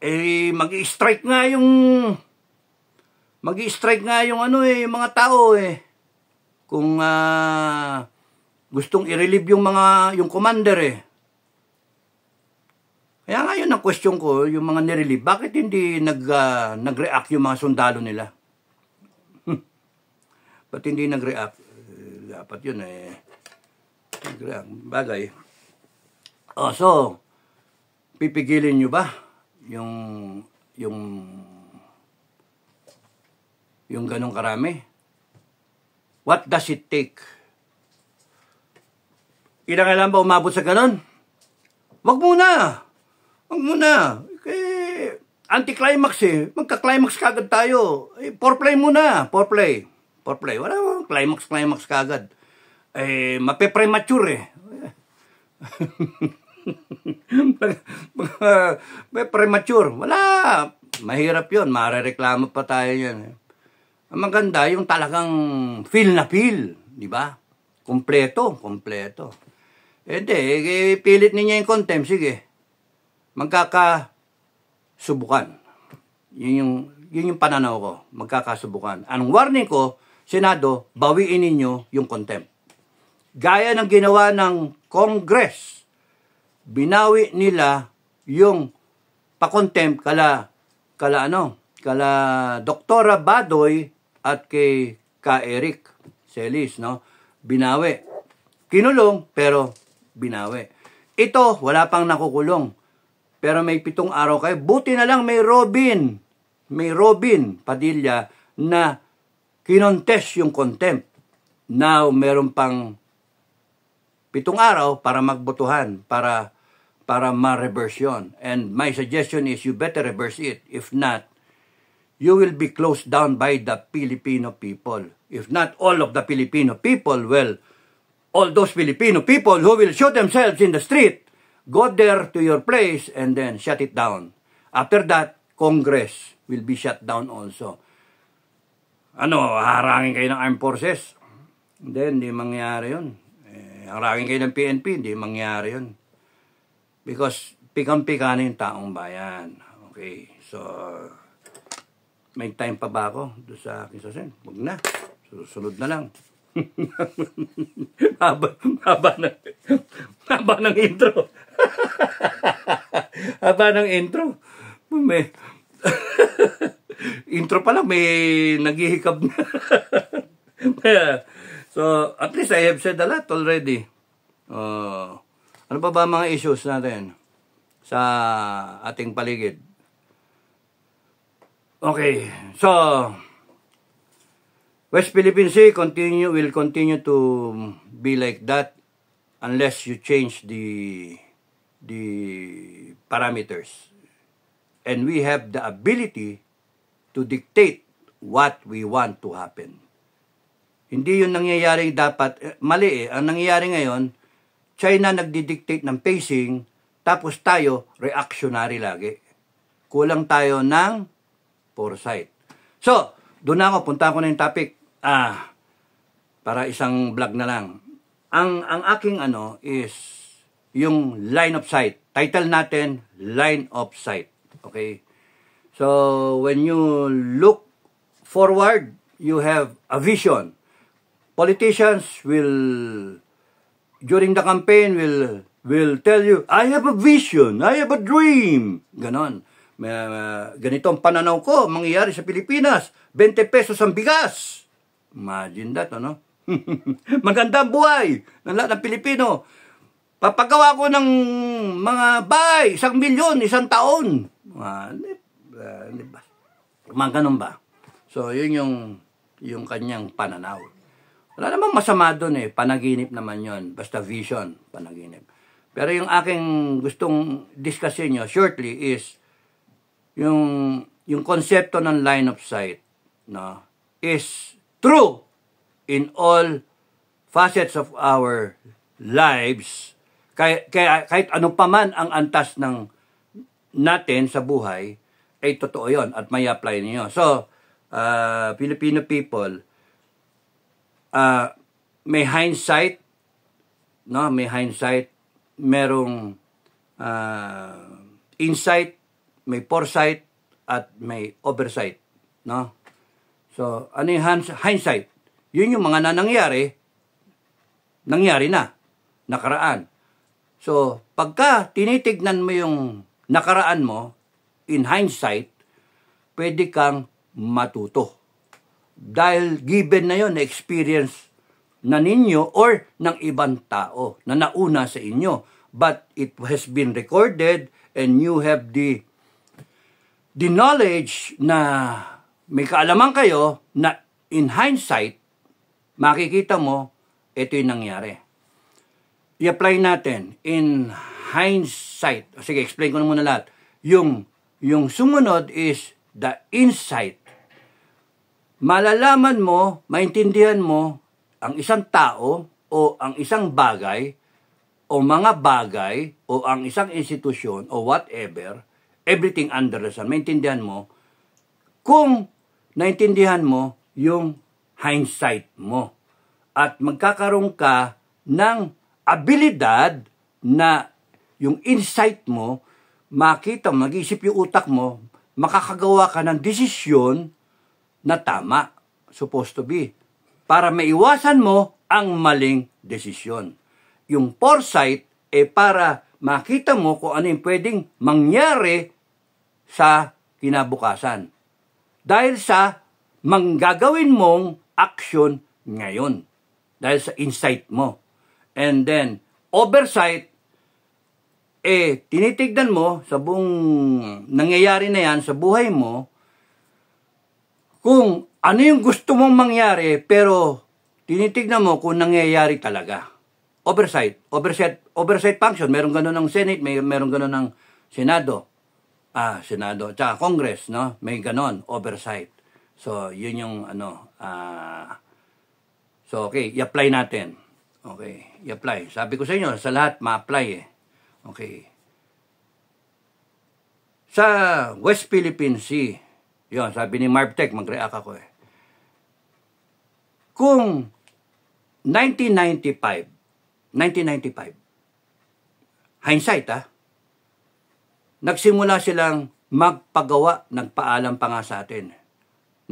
Eh, mag-strike nga yung, mag-strike nga yung ano eh, yung mga tao eh. Kung uh, gustong i-relieve yung mga, yung commander eh. Kaya nga yun ang question ko, yung mga nirelieve, bakit hindi nag, uh, nag-react yung mga sundalo nila? Hmm. Ba't hindi nag-react? dapat yun eh. Bagay. Oh, so, pipigilin nyo ba yung, yung, yung ganong karami? What does it take? Ilang ba umabot sa ganon? Wag muna! Wag muna! Eh, anti-climax eh. Magka-climax kagad tayo. Eh, foreplay muna. Foreplay or Wala mo, climax, climax kagad. Eh, mape-premature eh. premature. Wala. Mahirap yun. Marereklamo pa tayo yan. Eh. Ang maganda, yung talagang feel na feel. Di ba? Kompleto. Kompleto. Eh di, eh, pilit niya yung contempt. Sige. Magkakasubukan. Yun yung, yun yung pananaw ko. Magkakasubukan. Anong warning ko, Senado, bawiin ninyo yung contempt. Gaya ng ginawa ng Congress, binawi nila yung pakontempt kala kala ano, kala Doktora Badoy at kay Ka Eric Celis, no? Binawi. Kinulong pero binawi. Ito, wala pang nakukulong. Pero may pitong araw kayo. Buti na lang may Robin. May Robin Padilla na kinontes yung contempt. Now, meron pang pitong araw para magbotohan, para para ma-reverse yun. And my suggestion is you better reverse it. If not, you will be closed down by the Filipino people. If not all of the Filipino people, well, all those Filipino people who will shoot themselves in the street, go there to your place and then shut it down. After that, Congress will be shut down also ano, harangin kayo ng armed forces. Hindi, hindi mangyari yun. Eh, harangin kayo ng PNP, hindi mangyari yun. Because pikang-pika na yung taong bayan. Okay, so may time pa ba ako doon sa aking sasin? Huwag na. Susunod na lang. haba, haba, ng, haba ng intro. haba ng intro. May... intro pa lang may naghihikab na. so, at least I have said a lot already. Uh, ano pa ba, ba mga issues natin sa ating paligid? Okay, so West Philippine Sea continue will continue to be like that unless you change the the parameters. And we have the ability to dictate what we want to happen. Hindi yun nangyayaring dapat, eh, mali eh, ang nangyayari ngayon, China nagdi-dictate ng pacing, tapos tayo reactionary lagi. Kulang tayo ng foresight. So, doon ako, punta ko na yung topic. Ah, para isang vlog na lang. Ang, ang aking ano is yung line of sight. Title natin, line of sight. Okay? So, when you look forward, you have a vision. Politicians will, during the campaign, will will tell you, I have a vision, I have a dream. Ganon. Uh, ganito ang pananaw ko, mangyayari sa Pilipinas. 20 pesos ang bigas. Imagine that, ano? Maganda ang buhay ng lahat ng Pilipino. Papagawa ko ng mga bahay, isang milyon, isang taon. Ah, uh, mga ganun ba? So, yun yung, yung kanyang pananaw. Wala namang masama doon eh. Panaginip naman yon Basta vision, panaginip. Pero yung aking gustong discussin nyo shortly is yung, yung konsepto ng line of sight no, is true in all facets of our lives. Kaya, kaya kahit ano paman ang antas ng natin sa buhay, ay eh, totoo yon at may apply niyo. So, uh, Filipino people, uh, may hindsight, no? may hindsight, merong uh, insight, may foresight, at may oversight. No? So, ano yung hindsight? Yun yung mga nangyari, nangyari na, nakaraan. So, pagka tinitignan mo yung nakaraan mo, in hindsight, pwede kang matuto. Dahil given na yon na experience na ninyo or ng ibang tao na nauna sa inyo. But it has been recorded and you have the the knowledge na may kaalaman kayo na in hindsight, makikita mo, ito yung nangyari. I-apply natin in hindsight. Sige, explain ko na muna lahat. Yung yung sumunod is the insight. Malalaman mo, maintindihan mo ang isang tao o ang isang bagay o mga bagay o ang isang institusyon o whatever, everything under the sun, maintindihan mo kung naintindihan mo yung hindsight mo at magkakaroon ka ng abilidad na yung insight mo makita mo, mag-iisip yung utak mo, makakagawa ka ng desisyon na tama, supposed to be, para maiwasan mo ang maling desisyon. Yung foresight ay eh, para makita mo kung ano yung pwedeng mangyari sa kinabukasan. Dahil sa manggagawin mong action ngayon. Dahil sa insight mo. And then, oversight eh, tinitigdan mo sa buong nangyayari na yan sa buhay mo, kung ano yung gusto mong mangyari, pero tinitignan mo kung nangyayari talaga. Oversight. Oversight, oversight function. Meron ganun ng Senate, may, meron ganun ng Senado. Ah, Senado. Tsaka Congress, no? May ganun, oversight. So, yun yung ano, ah, so okay, i-apply natin. Okay, i-apply. Sabi ko sa inyo, sa lahat, ma-apply eh. Okay. Sa West Philippine Sea, yun, sabi ni Marvtech, mag-react ako eh. Kung 1995, 1995, hindsight ah, nagsimula silang magpagawa, nagpaalam pa nga sa atin,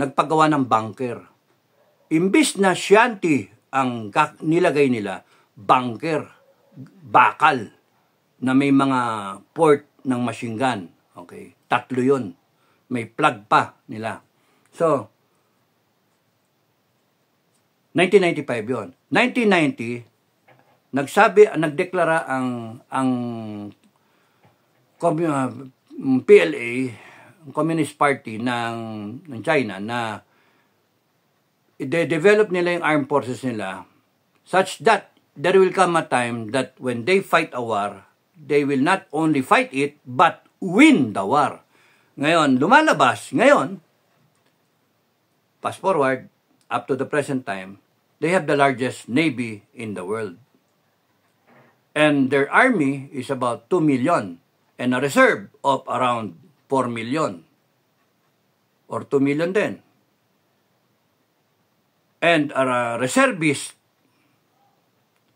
nagpagawa ng bunker. Imbis na shanty ang nilagay nila, bunker, bakal na may mga port ng machine gun. Okay? Tatlo yun. May plug pa nila. So, 1995 yon. 1990, nagsabi, nagdeklara ang, ang uh, PLA, Communist Party ng, ng China na i-develop nila yung armed forces nila such that there will come a time that when they fight a war, they will not only fight it, but win the war. Ngayon, lumalabas, ngayon, fast forward, up to the present time, they have the largest navy in the world. And their army is about 2 million and a reserve of around 4 million or 2 million then. And a reservist,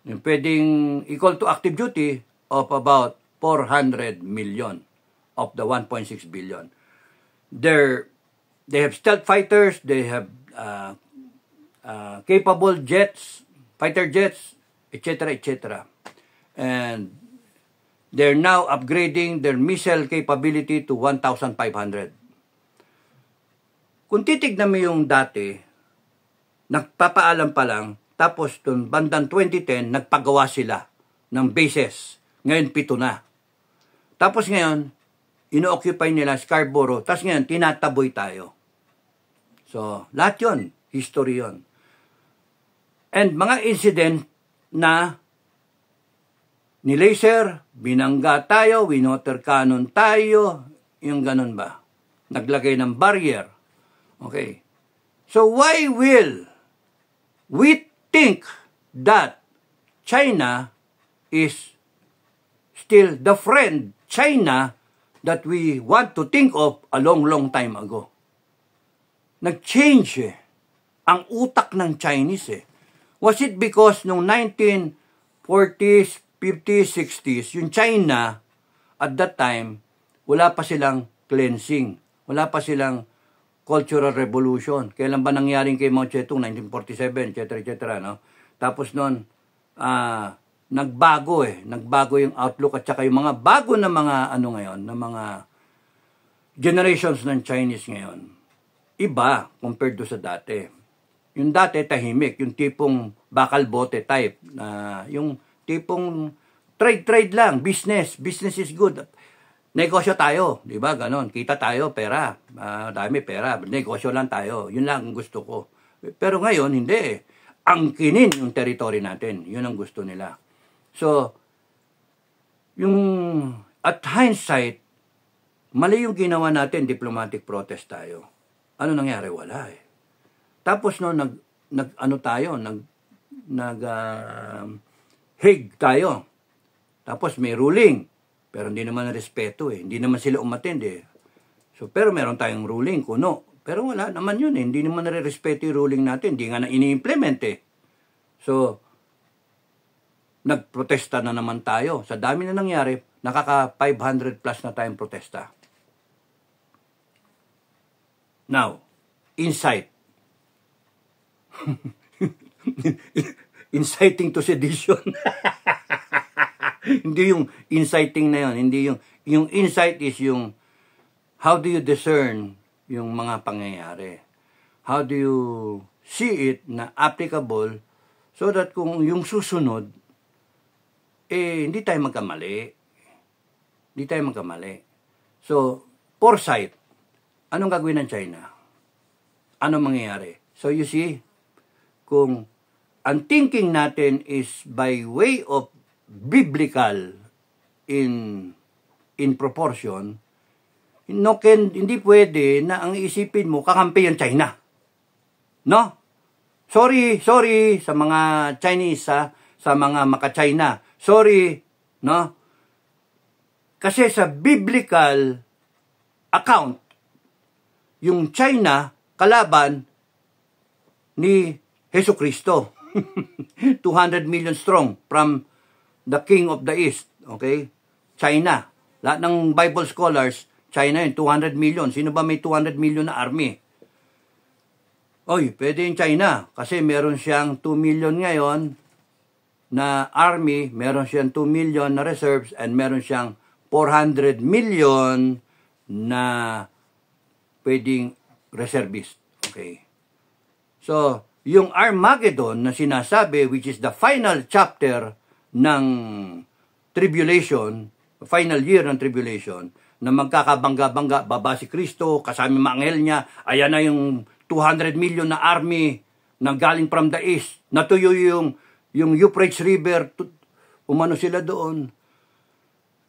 yung pwedeng equal to active duty, of about 400 million of the 1.6 billion. They're, they have stealth fighters, they have uh, uh, capable jets, fighter jets, etc., etc. And they're now upgrading their missile capability to 1,500. Kung titignan mo yung dati, nagpapaalam pa lang, tapos dun bandang 2010, nagpagawa sila ng bases ngayon, pito na. Tapos ngayon, ino-occupy nila Scarborough. Tapos ngayon, tinataboy tayo. So, lahat yun. History yun. And mga incident na nilaser, binangga tayo, winoter cannon tayo, yung ganun ba? Naglagay ng barrier. Okay. So why will we think that China is still the friend China that we want to think of a long long time ago. Nag-change eh, ang utak ng Chinese eh. Was it because noong 1940s, 50s, 60s, yung China at that time, wala pa silang cleansing. Wala pa silang Cultural Revolution. Kailan ba nangyaring kay Mao Zedong? 1947, etc. etc. No? Tapos noon, ah, uh, nagbago eh. Nagbago yung outlook at saka yung mga bago na mga ano ngayon, na mga generations ng Chinese ngayon. Iba compared do sa dati. Yung dati tahimik, yung tipong bakal bote type na uh, yung tipong trade trade lang, business, business is good. Negosyo tayo, 'di ba? Ganon, kita tayo, pera, uh, dami pera, negosyo lang tayo. Yun lang ang gusto ko. Pero ngayon hindi. Eh. Ang kinin yung territory natin. Yun ang gusto nila. So, yung at hindsight, mali yung ginawa natin, diplomatic protest tayo. Ano nangyari? Wala eh. Tapos no, nag, nag ano tayo, nag, nag uh, hig tayo. Tapos may ruling. Pero hindi naman na respeto eh. Hindi naman sila umatend eh. So, pero meron tayong ruling, kuno. Pero wala naman yun eh. Hindi naman nare-respeto yung ruling natin. Hindi nga na ini-implement eh. So, nagprotesta na naman tayo. Sa dami na nangyari, nakaka 500 plus na tayong protesta. Now, insight. inciting to sedition. hindi yung inciting na yon, hindi yung yung insight is yung how do you discern yung mga pangyayari? How do you see it na applicable so that kung yung susunod eh, hindi tayo magkamali. Hindi tayo magkamali. So, foresight. Anong gagawin ng China? Ano mangyayari? So, you see, kung ang thinking natin is by way of biblical in in proportion, no can, hindi pwede na ang isipin mo kakampi ang China. No? Sorry, sorry sa mga Chinese, ha? sa mga maka-China Sorry, no? Kasi sa biblical account, yung China kalaban ni Heso Kristo. 200 million strong from the king of the east, okay? China. Lahat ng Bible scholars, China yun, 200 million. Sino ba may 200 million na army? Oy, pwede yung China kasi meron siyang 2 million ngayon na army, meron siyang 2 million na reserves and meron siyang 400 million na pwedeng reservist. Okay. So, yung Armageddon na sinasabi, which is the final chapter ng tribulation, final year ng tribulation, na magkakabangga-bangga, baba si Kristo, kasama yung anghel niya, ayan na yung 200 million na army na galing from the east, natuyo yung yung Euphrates River, umano sila doon.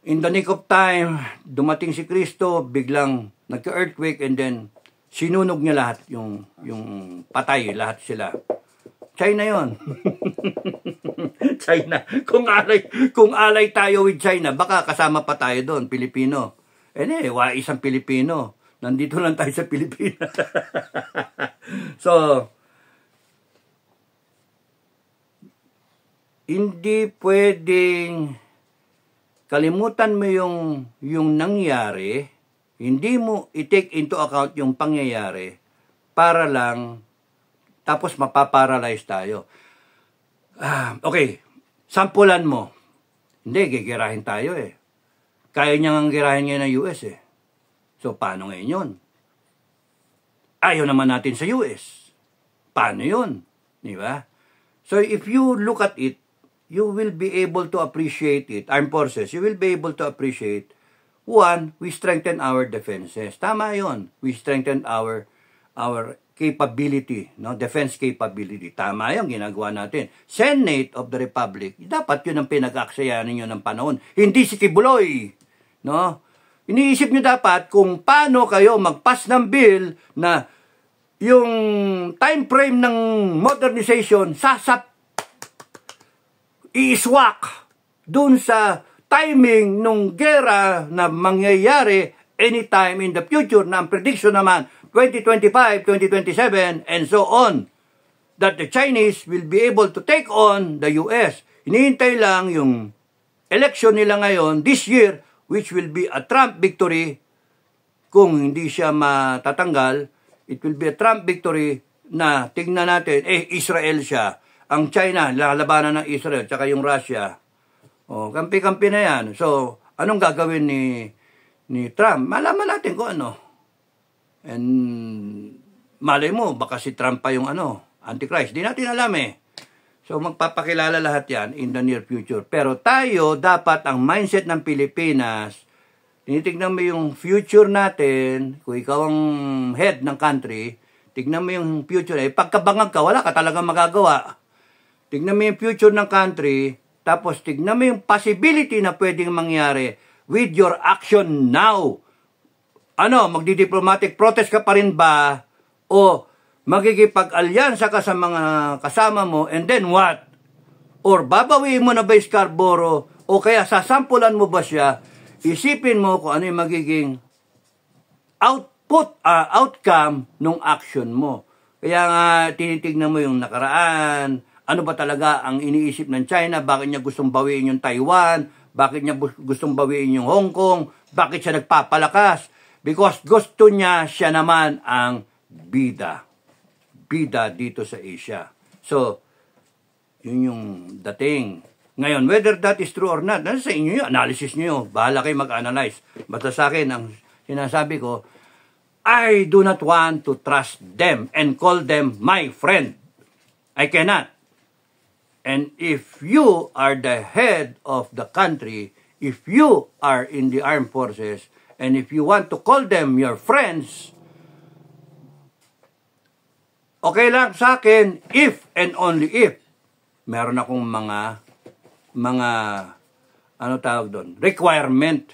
In the nick of time, dumating si Kristo, biglang nagka-earthquake and then sinunog niya lahat yung, yung patay, lahat sila. China yon. China. Kung alay, kung alay tayo with China, baka kasama pa tayo doon, Pilipino. Eh, eh, wa isang Pilipino. Nandito lang tayo sa Pilipinas. so, hindi pwedeng kalimutan mo yung, yung nangyari, hindi mo i-take into account yung pangyayari para lang tapos mapaparalyze tayo. Ah, okay, sampulan mo. Hindi, gigirahin tayo eh. Kaya niya ngang girahin ngayon ng US eh. So, paano ngayon yun? Ayaw naman natin sa US. Paano yun? Di ba? So, if you look at it you will be able to appreciate it, armed forces, you will be able to appreciate, one, we strengthen our defenses. Tama yon. We strengthen our our capability, no? defense capability. Tama yung ginagawa natin. Senate of the Republic, dapat yun ang pinag-aksayanin nyo ng panahon. Hindi si Kibuloy. No? Iniisip niyo dapat kung paano kayo mag-pass ng bill na yung time frame ng modernization sasap iiswak dun sa timing nung gera na mangyayari anytime in the future na ang prediction naman 2025, 2027, and so on that the Chinese will be able to take on the US. Hinihintay lang yung election nila ngayon this year which will be a Trump victory kung hindi siya matatanggal. It will be a Trump victory na tingnan natin, eh Israel siya ang China lalabanan ng Israel tsaka yung Russia. Oh, kampi-kampi na 'yan. So, anong gagawin ni ni Trump? Malaman natin kung ano. And malay mo baka si Trump pa yung ano, Antichrist. Di natin alam eh. So magpapakilala lahat 'yan in the near future. Pero tayo dapat ang mindset ng Pilipinas Tinitignan mo yung future natin, kung ikaw ang head ng country, tignan mo yung future. Eh, pagkabangag ka, wala ka talaga magagawa tignan mo yung future ng country, tapos tignan mo yung possibility na pwedeng mangyari with your action now. Ano, magdi-diplomatic protest ka pa rin ba? O magkikipag-alyansa ka sa mga kasama mo and then what? Or babawiin mo na ba Scarborough o kaya sasampulan mo ba siya? Isipin mo kung ano yung magiging output, uh, outcome ng action mo. Kaya nga tinitignan mo yung nakaraan, ano ba talaga ang iniisip ng China? Bakit niya gustong bawiin yung Taiwan? Bakit niya gustong bawiin yung Hong Kong? Bakit siya nagpapalakas? Because gusto niya siya naman ang bida. Bida dito sa Asia. So, yun yung dating. Ngayon, whether that is true or not, nasa sa inyo yung analysis nyo. Bahala kayo mag-analyze. Basta sa akin, ang sinasabi ko, I do not want to trust them and call them my friend. I cannot. And if you are the head of the country, if you are in the armed forces, and if you want to call them your friends, okay lang sa akin if and only if meron akong mga mga ano tawag doon, requirement.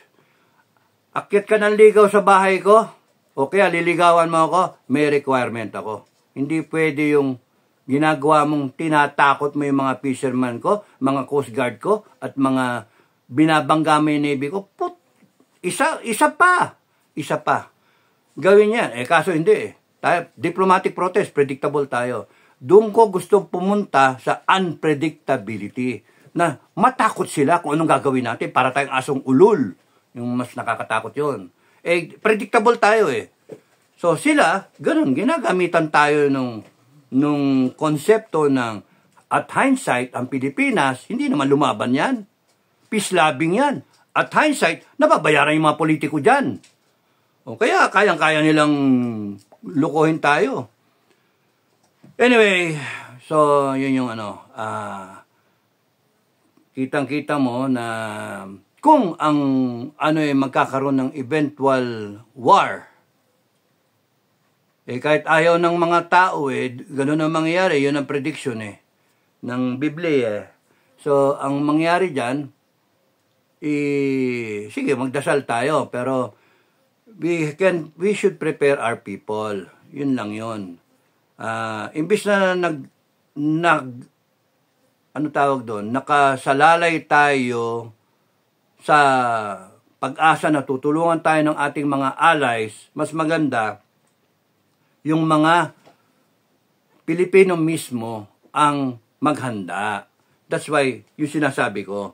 Akit ka ng ligaw sa bahay ko, okay, kaya liligawan mo ako, may requirement ako. Hindi pwede yung ginagawa mong tinatakot mo yung mga fisherman ko, mga coast guard ko, at mga binabangga mo yung navy ko, put, isa, isa pa, isa pa. Gawin yan. Eh, kaso hindi eh. Tayo, diplomatic protest, predictable tayo. Doon ko gusto pumunta sa unpredictability na matakot sila kung anong gagawin natin para tayong asong ulol. Yung mas nakakatakot yon. Eh, predictable tayo eh. So sila, ganun, ginagamitan tayo nung nung konsepto ng at hindsight ang Pilipinas, hindi naman lumaban yan. Peace loving yan. At hindsight, nababayaran yung mga politiko dyan. O kaya, kayang-kaya nilang lukuhin tayo. Anyway, so yun yung ano, uh, kitang-kita mo na kung ang ano ay eh, magkakaroon ng eventual war eh kahit ayaw ng mga tao eh, ganun ang mangyayari, yun ang prediction eh, ng Biblia eh. So, ang mangyayari dyan, eh, sige, magdasal tayo, pero we can we should prepare our people. Yun lang yun. Uh, imbis na nag nag ano tawag doon, nakasalalay tayo sa pag-asa na tutulungan tayo ng ating mga allies, mas maganda yung mga Pilipino mismo ang maghanda. That's why yung sinasabi ko,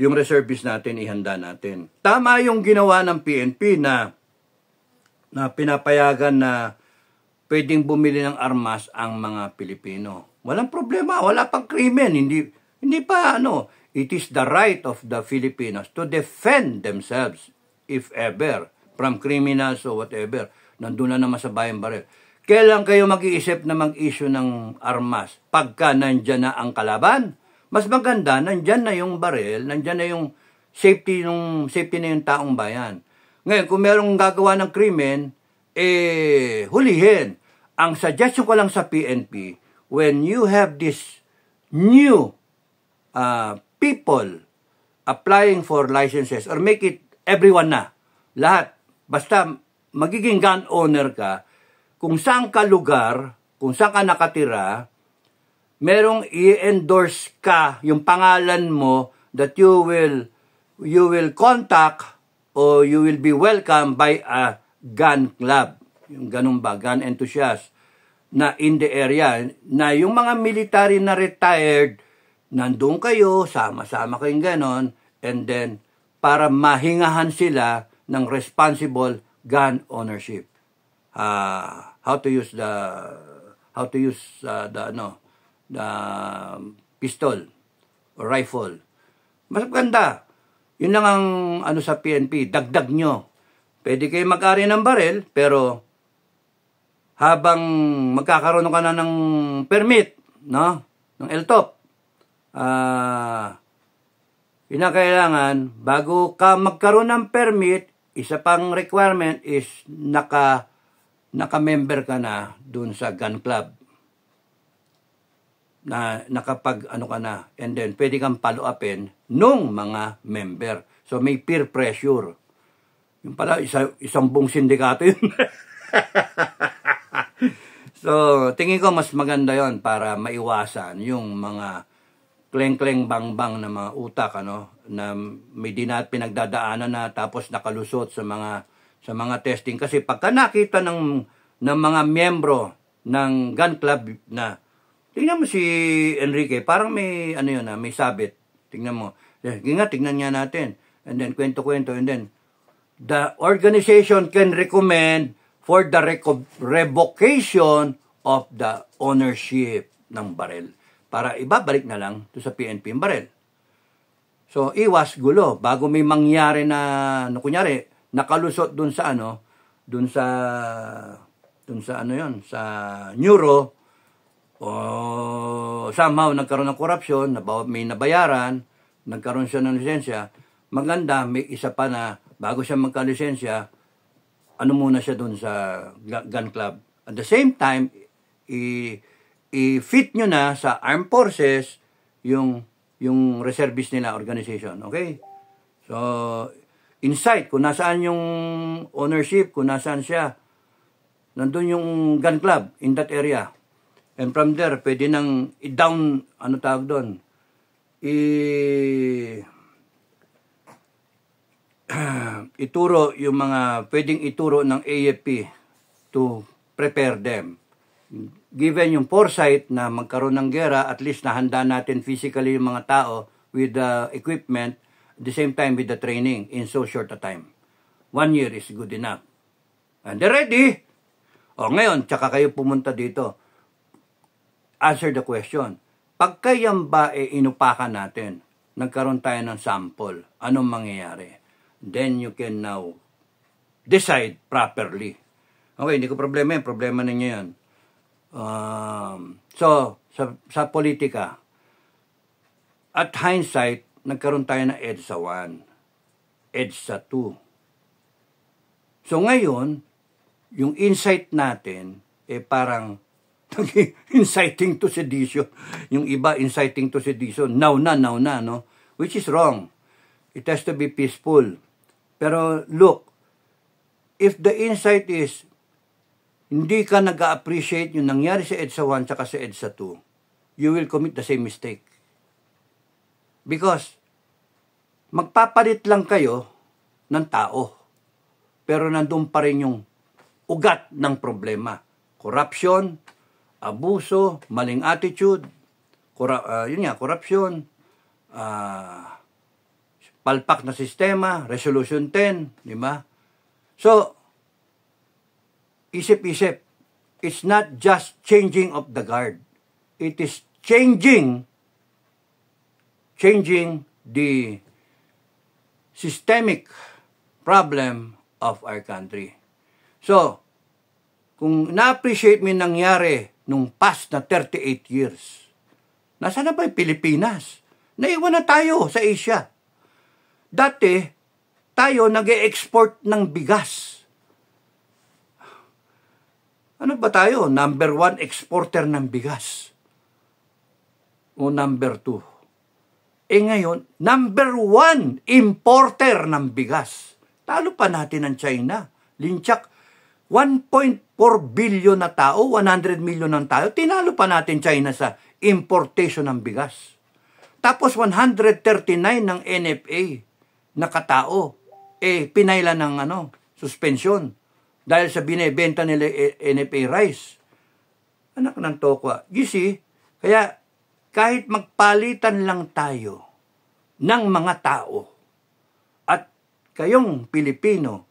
yung reservist natin, ihanda natin. Tama yung ginawa ng PNP na, na pinapayagan na pwedeng bumili ng armas ang mga Pilipino. Walang problema, wala pang krimen, hindi, hindi pa ano. It is the right of the Filipinos to defend themselves, if ever, from criminals or whatever. Nandun na naman sa bayan baril. Kailan kayo mag-iisip na mag-issue ng armas? Pagka nandyan na ang kalaban, mas maganda, nandyan na yung baril, nandyan na yung safety, nung, safety na yung taong bayan. Ngayon, kung merong gagawa ng krimen, eh, hulihin. Ang suggestion ko lang sa PNP, when you have this new uh, people applying for licenses or make it everyone na, lahat, basta magiging gun owner ka, kung saan ka lugar, kung saan ka nakatira, merong i-endorse ka yung pangalan mo that you will you will contact or you will be welcomed by a gun club. Yung ganun ba, gun enthusiast na in the area na yung mga military na retired nandoon kayo, sama-sama kayong ganon and then para mahingahan sila ng responsible gun ownership. Ah, uh, how to use the how to use uh, the ano the pistol or rifle. Mas maganda. Yun lang ang ano sa PNP, dagdag nyo. Pwede kayo mag-ari ng barel, pero habang magkakaroon ka na ng permit, no? ng LTOP, ah, uh, kailangan, bago ka magkaroon ng permit, isa pang requirement is naka nakamember ka na dun sa gun club na nakapag ano ka na and then pwede kang follow upin nung mga member. So may peer pressure. Yung pala isa, isang buong sindikato yun. so tingin ko mas maganda yon para maiwasan yung mga kleng-kleng bang-bang na mga utak ano na may dinat pinagdadaanan na tapos nakalusot sa mga sa mga testing. Kasi pagka nakita ng, ng mga miyembro ng gun club na, tingnan mo si Enrique, parang may, ano yun na, ah, may sabit. Tingnan mo. eh nga, tingnan niya natin. And then, kwento-kwento. And then, the organization can recommend for the reco- revocation of the ownership ng barrel Para ibabalik na lang to sa PNP yung barrel. So, iwas gulo. Bago may mangyari na, no, kunyari, nakalusot dun sa ano, dun sa dun sa ano yon sa neuro o oh, somehow nagkaroon ng korupsyon, may nabayaran, nagkaroon siya ng lisensya, maganda may isa pa na bago siya magka-lisensya, ano muna siya dun sa gun club. At the same time, i- i-fit nyo na sa armed forces yung yung reservist nila organization, okay? So, insight kung nasaan yung ownership, kung nasaan siya. Nandun yung gun club in that area. And from there, pwede nang i-down, ano tawag doon, i ituro yung mga pwedeng ituro ng AFP to prepare them. Given yung foresight na magkaroon ng gera, at least nahanda natin physically yung mga tao with the equipment the same time with the training in so short a time. One year is good enough. And they're ready. O ngayon, tsaka kayo pumunta dito. Answer the question. Pagka yan bae e inupakan natin, nagkaroon tayo ng sample, anong mangyayari? Then you can now decide properly. Okay, hindi ko problema yan. Problema ninyo yan. Um, so, sa, sa politika, at hindsight, nagkaroon tayo ng EDSA 1, EDSA 2. So ngayon, yung insight natin, eh parang inciting to sedition. Yung iba, inciting to sedition. Now na, now na, no? Which is wrong. It has to be peaceful. Pero look, if the insight is, hindi ka nag appreciate yung nangyari sa EDSA 1 at sa EDSA 2, you will commit the same mistake. Because, magpapalit lang kayo ng tao. Pero nandun pa rin yung ugat ng problema. Corruption, abuso, maling attitude, kora- uh, yun nga, corruption, uh, palpak na sistema, resolution 10, di ba? So, isip-isip, it's not just changing of the guard. It is changing changing the systemic problem of our country. So, kung na-appreciate mo yung nangyari nung past na 38 years, nasa na ba yung Pilipinas? Naiwan na tayo sa Asia. Dati, tayo nag export ng bigas. Ano ba tayo? Number one exporter ng bigas. O number two. E ngayon, number one importer ng bigas. Talo pa natin ang China. Linchak, 1.4 billion na tao, 100 million ng tao, tinalo pa natin China sa importation ng bigas. Tapos 139 ng NFA na katao, eh pinailan ng ano, suspension dahil sa binebenta nila eh, NFA rice. Anak ng tokwa. You see, kaya kahit magpalitan lang tayo ng mga tao at kayong Pilipino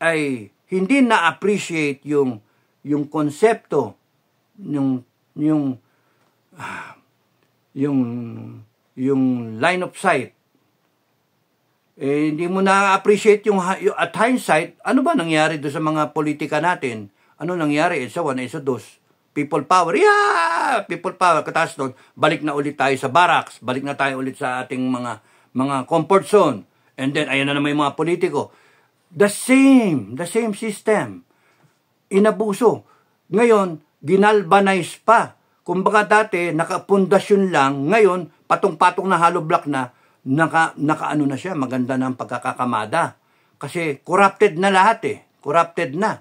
ay hindi na-appreciate yung yung konsepto yung yung ah, yung yung line of sight eh, hindi mo na-appreciate yung, yung at hindsight ano ba nangyari do sa mga politika natin ano nangyari sa 1 EDSA People power, yeah! People power. Katas doon, balik na ulit tayo sa barracks, balik na tayo ulit sa ating mga mga comfort zone. And then, ayan na naman yung mga politiko. The same, the same system. Inabuso. Ngayon, ginalbanize pa. Kumbaga dati, nakapundasyon lang. Ngayon, patong-patong na hollow block na, naka, naka ano na siya, maganda na ang pagkakakamada. Kasi corrupted na lahat eh. Corrupted na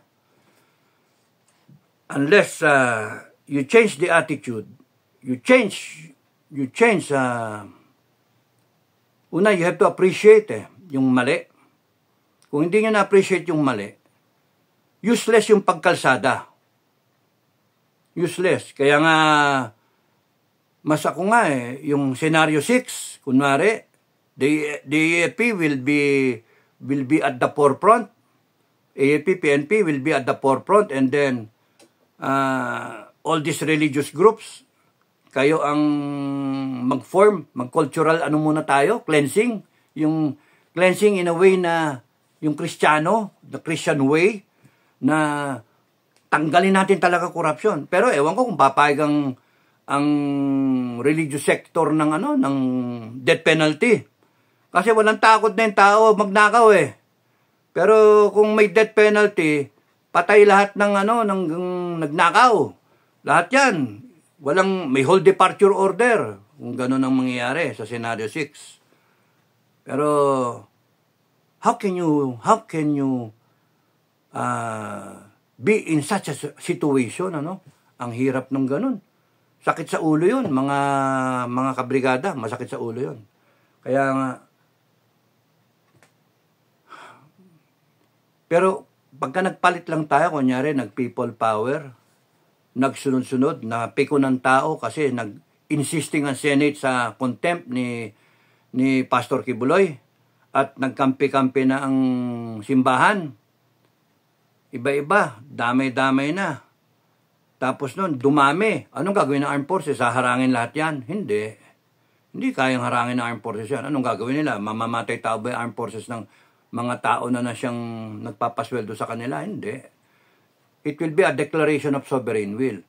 unless uh, you change the attitude, you change, you change, uh, una, you have to appreciate eh, yung mali. Kung hindi nyo na-appreciate yung mali, useless yung pagkalsada. Useless. Kaya nga, mas ako nga eh, yung scenario 6, kunwari, the, the AAP will be, will be at the forefront. AAP, PNP will be at the forefront and then uh, all these religious groups, kayo ang mag-form, mag-cultural, ano muna tayo, cleansing, yung cleansing in a way na yung Kristiyano, the Christian way, na tanggalin natin talaga corruption. Pero ewan ko kung papayag ang, ang religious sector ng ano ng death penalty. Kasi walang takot na yung tao magnakaw eh. Pero kung may death penalty, patay lahat ng ano ng, ng nagnakaw. Lahat 'yan. Walang may hold departure order kung ganun ang mangyayari sa scenario 6. Pero how can you how can you uh, be in such a situation ano? Ang hirap ng ganun. Sakit sa ulo 'yun, mga mga kabrigada, masakit sa ulo 'yun. Kaya nga pero pagka nagpalit lang tayo, kunyari, nag-people power, nagsunod-sunod, napiko ng tao kasi nag-insisting ang Senate sa contempt ni, ni Pastor Kibuloy at nagkampi-kampi na ang simbahan. Iba-iba, damay-damay na. Tapos nun, dumami. Anong gagawin ng armed forces? Haharangin lahat yan? Hindi. Hindi kayang harangin ng armed forces yan. Anong gagawin nila? Mamamatay tao ba yung armed forces ng mga tao na na siyang nagpapasweldo sa kanila. Hindi. It will be a declaration of sovereign will.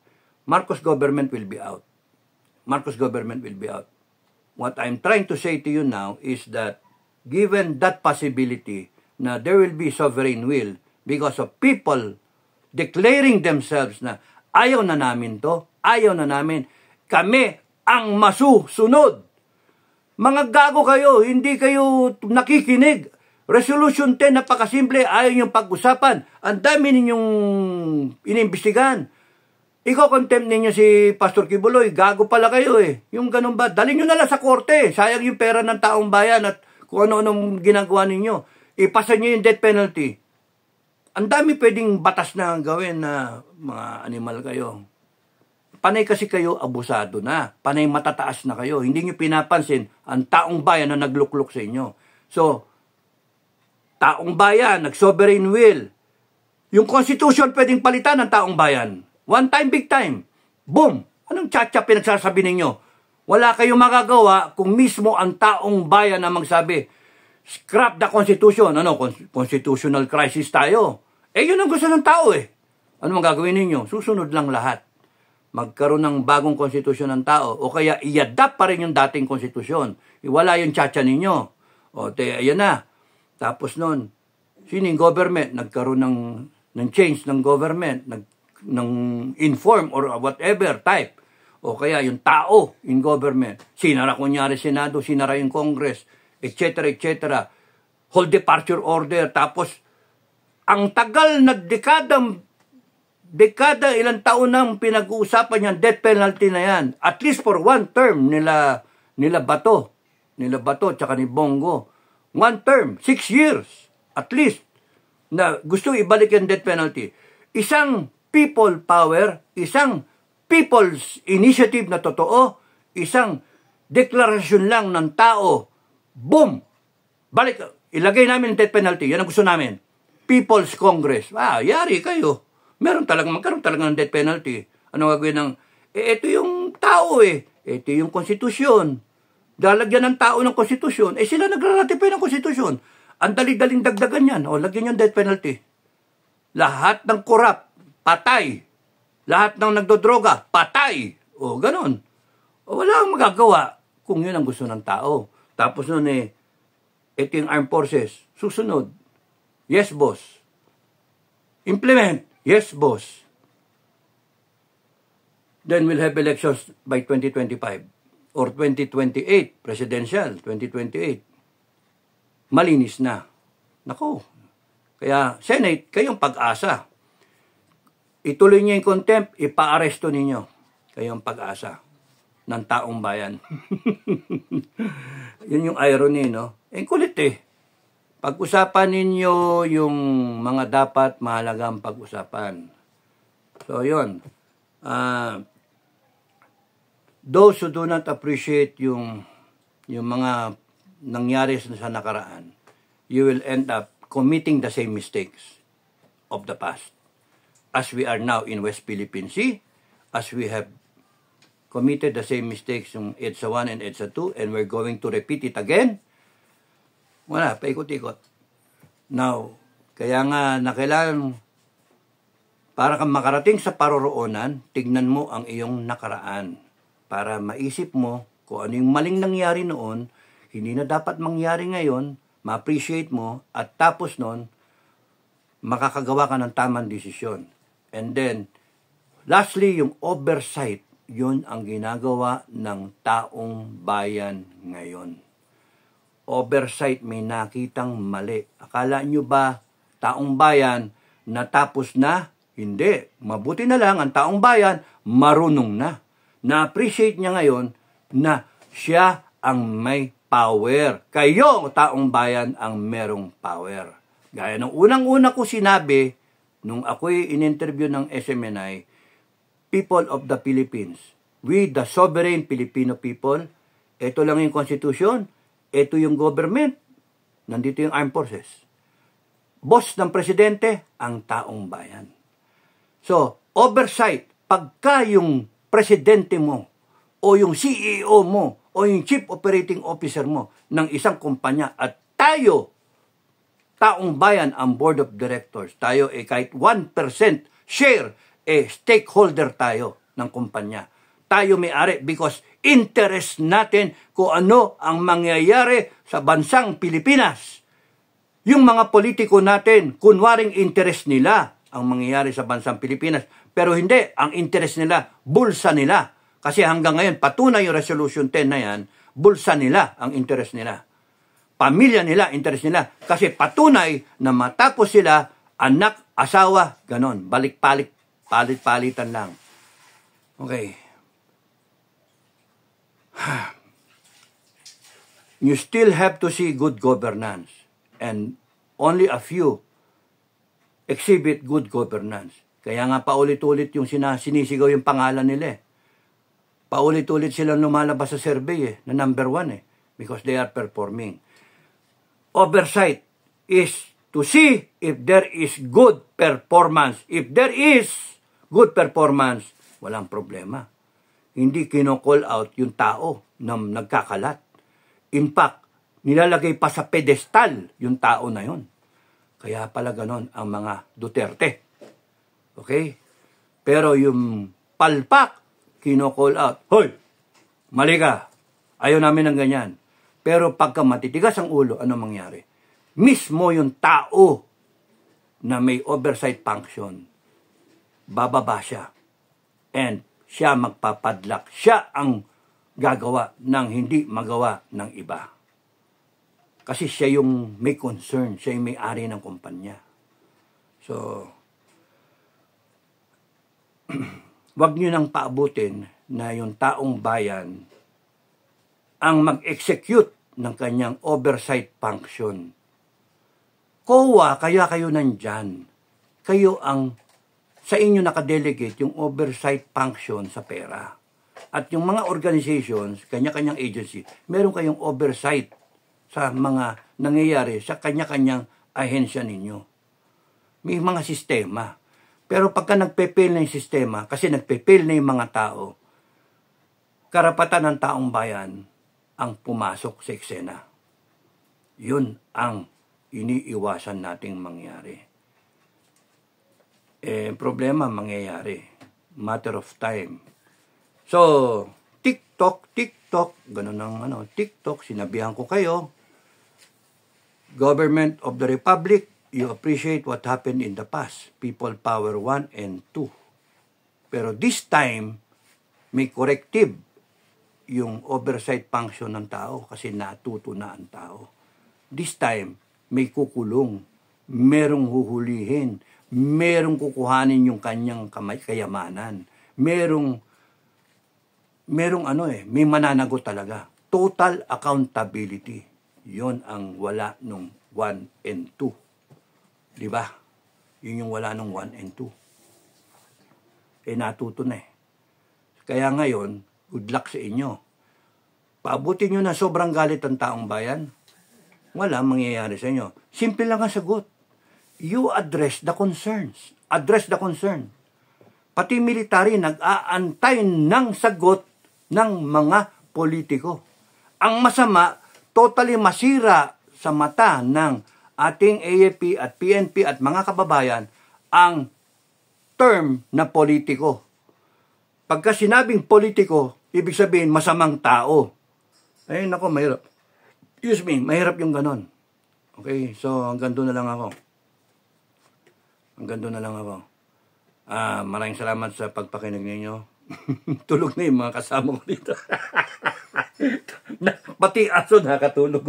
Marcos government will be out. Marcos government will be out. What I'm trying to say to you now is that given that possibility na there will be sovereign will because of people declaring themselves na ayaw na namin to, ayaw na namin, kami ang masusunod. Mga gago kayo, hindi kayo nakikinig. Resolution 10, napakasimple, ayaw niyong pag-usapan. Ang dami ninyong inimbestigan. Ikaw contempt ninyo si Pastor Kibuloy, gago pala kayo eh. Yung ganun ba? Dali nyo nalang sa korte. Sayang yung pera ng taong bayan at kung ano-anong ginagawa ninyo. Ipasa nyo yung death penalty. Ang dami pwedeng batas na gawin na mga animal kayo. Panay kasi kayo abusado na. Panay matataas na kayo. Hindi nyo pinapansin ang taong bayan na naglukluk sa inyo. So, taong bayan, nag-sovereign will. Yung constitution pwedeng palitan ng taong bayan. One time, big time. Boom! Anong tsa-tsa pinagsasabi ninyo? Wala kayong magagawa kung mismo ang taong bayan ang magsabi, scrap the constitution. Ano, constitutional crisis tayo. Eh, yun ang gusto ng tao eh. Ano mang gagawin ninyo? Susunod lang lahat. Magkaroon ng bagong konstitusyon ng tao o kaya i-adapt pa rin yung dating konstitusyon. Iwala yung tsa-tsa ninyo. O, te, ayan na tapos noon, sino yung government? Nagkaroon ng, ng change ng government, nag, ng inform or whatever type. O kaya yung tao in government. Sinara kunyari Senado, sinara yung Congress, etc. etc. Hold departure order. Tapos, ang tagal na dekada, dekada ilang taon na pinag-uusapan yung death penalty na yan. At least for one term nila nila Bato, nila Bato tsaka ni Bongo one term, six years, at least, na gusto ibalik yung death penalty. Isang people power, isang people's initiative na totoo, isang deklarasyon lang ng tao, boom, balik, ilagay namin death penalty, yan ang gusto namin. People's Congress. Ah, yari kayo. Meron talaga, magkaroon talaga ng death penalty. Ano gagawin ng, eh, ito yung tao eh. Ito yung konstitusyon lalagyan ng tao ng konstitusyon, eh sila nagratify ng konstitusyon. Ang dali daling dagdagan yan. O, lagyan yung death penalty. Lahat ng korap, patay. Lahat ng nagdodroga, patay. O, ganun. O, wala ang magagawa kung yun ang gusto ng tao. Tapos nun eh, ito yung armed forces. Susunod. Yes, boss. Implement. Yes, boss. Then we'll have elections by 2025 or 2028, presidential, 2028, malinis na. Nako. Kaya, Senate, kayong pag-asa. Ituloy niyo yung contempt, ipa ipaaresto ninyo. Kayong pag-asa ng taong bayan. Yun yung irony, no? Eh, kulit eh. Pag-usapan ninyo yung mga dapat mahalagang pag-usapan. So, yun. Uh, those who do not appreciate yung yung mga nangyari sa nakaraan, you will end up committing the same mistakes of the past. As we are now in West Philippine Sea, as we have committed the same mistakes yung EDSA 1 and EDSA 2, and we're going to repeat it again, wala, paikot-ikot. Now, kaya nga na kailangan para kang makarating sa paroroonan, tignan mo ang iyong nakaraan para maisip mo kung ano yung maling nangyari noon, hindi na dapat mangyari ngayon, ma-appreciate mo, at tapos noon, makakagawa ka ng tamang desisyon. And then, lastly, yung oversight, yun ang ginagawa ng taong bayan ngayon. Oversight, may nakitang mali. Akala nyo ba taong bayan natapos na? Hindi. Mabuti na lang ang taong bayan marunong na. Na-appreciate niya ngayon na siya ang may power. Kayo, taong bayan, ang merong power. Gaya ng unang-una ko sinabi, nung ako'y in-interview ng SMNI, people of the Philippines, we the sovereign Filipino people, ito lang yung constitution, ito yung government, nandito yung armed forces. Boss ng presidente, ang taong bayan. So, oversight, pagka yung presidente mo o yung CEO mo o yung chief operating officer mo ng isang kumpanya at tayo, taong bayan ang board of directors, tayo eh kahit 1% share eh stakeholder tayo ng kumpanya. Tayo may-ari because interest natin kung ano ang mangyayari sa bansang Pilipinas. Yung mga politiko natin, kunwaring interest nila ang mangyayari sa bansang Pilipinas pero hindi, ang interest nila, bulsa nila. Kasi hanggang ngayon, patunay yung Resolution 10 na yan, bulsa nila ang interest nila. Pamilya nila, interest nila. Kasi patunay na matapos sila, anak, asawa, ganon. Balik-palit, palit-palitan lang. Okay. You still have to see good governance and only a few exhibit good governance. Kaya nga paulit-ulit yung sina, sinisigaw yung pangalan nila eh. Paulit-ulit silang lumalabas sa survey eh, na number one eh, because they are performing. Oversight is to see if there is good performance. If there is good performance, walang problema. Hindi kinocall out yung tao na nagkakalat. In fact, nilalagay pa sa pedestal yung tao na yun. Kaya pala ganon ang mga Duterte. Okay? Pero yung palpak, kino-call out. Hoy! Mali ka. Ayaw namin ng ganyan. Pero pagka matitigas ang ulo, ano mangyari? Mismo yung tao na may oversight function, bababa siya. And siya magpapadlak. Siya ang gagawa ng hindi magawa ng iba. Kasi siya yung may concern, siya yung may-ari ng kumpanya. So, wag nyo nang paabutin na yung taong bayan ang mag-execute ng kanyang oversight function. COA, kaya kayo nandyan. Kayo ang sa inyo nakadelegate yung oversight function sa pera. At yung mga organizations, kanya-kanyang agency, meron kayong oversight sa mga nangyayari sa kanya-kanyang ahensya ninyo. May mga sistema pero pagka nagpe-fail na yung sistema, kasi nagpe-fail na yung mga tao, karapatan ng taong bayan ang pumasok sa eksena. Yun ang iniiwasan nating mangyari. Eh, problema mangyayari. Matter of time. So, TikTok, TikTok, ganun ang ano, TikTok, sinabihan ko kayo, Government of the Republic, you appreciate what happened in the past. People power 1 and 2. Pero this time, may corrective yung oversight function ng tao kasi natuto na ang tao. This time, may kukulong, merong huhulihin, merong kukuhanin yung kanyang kamay, kayamanan, merong merong ano eh, may mananagot talaga. Total accountability. Yon ang wala nung 1 and 2. Di ba? Yun yung wala nung 1 and 2. Eh natuto na eh. Kaya ngayon, good luck sa inyo. Paabutin nyo na sobrang galit ang taong bayan. Wala mangyayari sa inyo. Simple lang ang sagot. You address the concerns. Address the concern. Pati military nag-aantay ng sagot ng mga politiko. Ang masama, totally masira sa mata ng ating AFP at PNP at mga kababayan ang term na politiko. Pagka sinabing politiko, ibig sabihin masamang tao. Ay nako, mahirap. Excuse me, mahirap yung ganon. Okay, so hanggang doon na lang ako. Hanggang doon na lang ako. Ah, maraming salamat sa pagpakinig ninyo. Tulog na yung mga kasama ko dito. Pati aso nakatulog.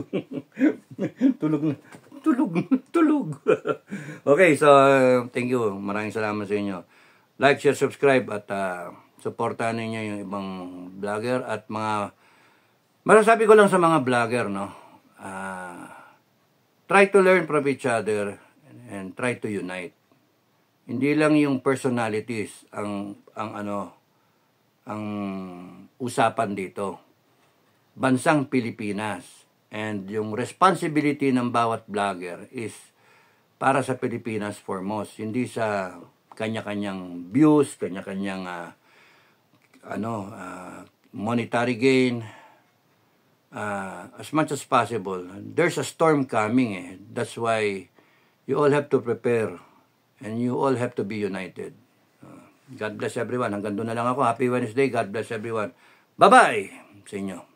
Tulog na tulog, tulog. okay, so thank you. Maraming salamat sa inyo. Like, share, subscribe at uh, ah, supportahan niyo yung ibang vlogger at mga masasabi ko lang sa mga vlogger, no? Uh, try to learn from each other and try to unite. Hindi lang yung personalities ang ang ano ang usapan dito. Bansang Pilipinas And yung responsibility ng bawat vlogger is para sa Pilipinas foremost, hindi sa kanya-kanyang views, kanya-kanyang uh, ano, uh, monetary gain, uh, as much as possible. There's a storm coming eh. That's why you all have to prepare and you all have to be united. God bless everyone. Hanggang doon na lang ako. Happy Wednesday. God bless everyone. Bye-bye sa inyo.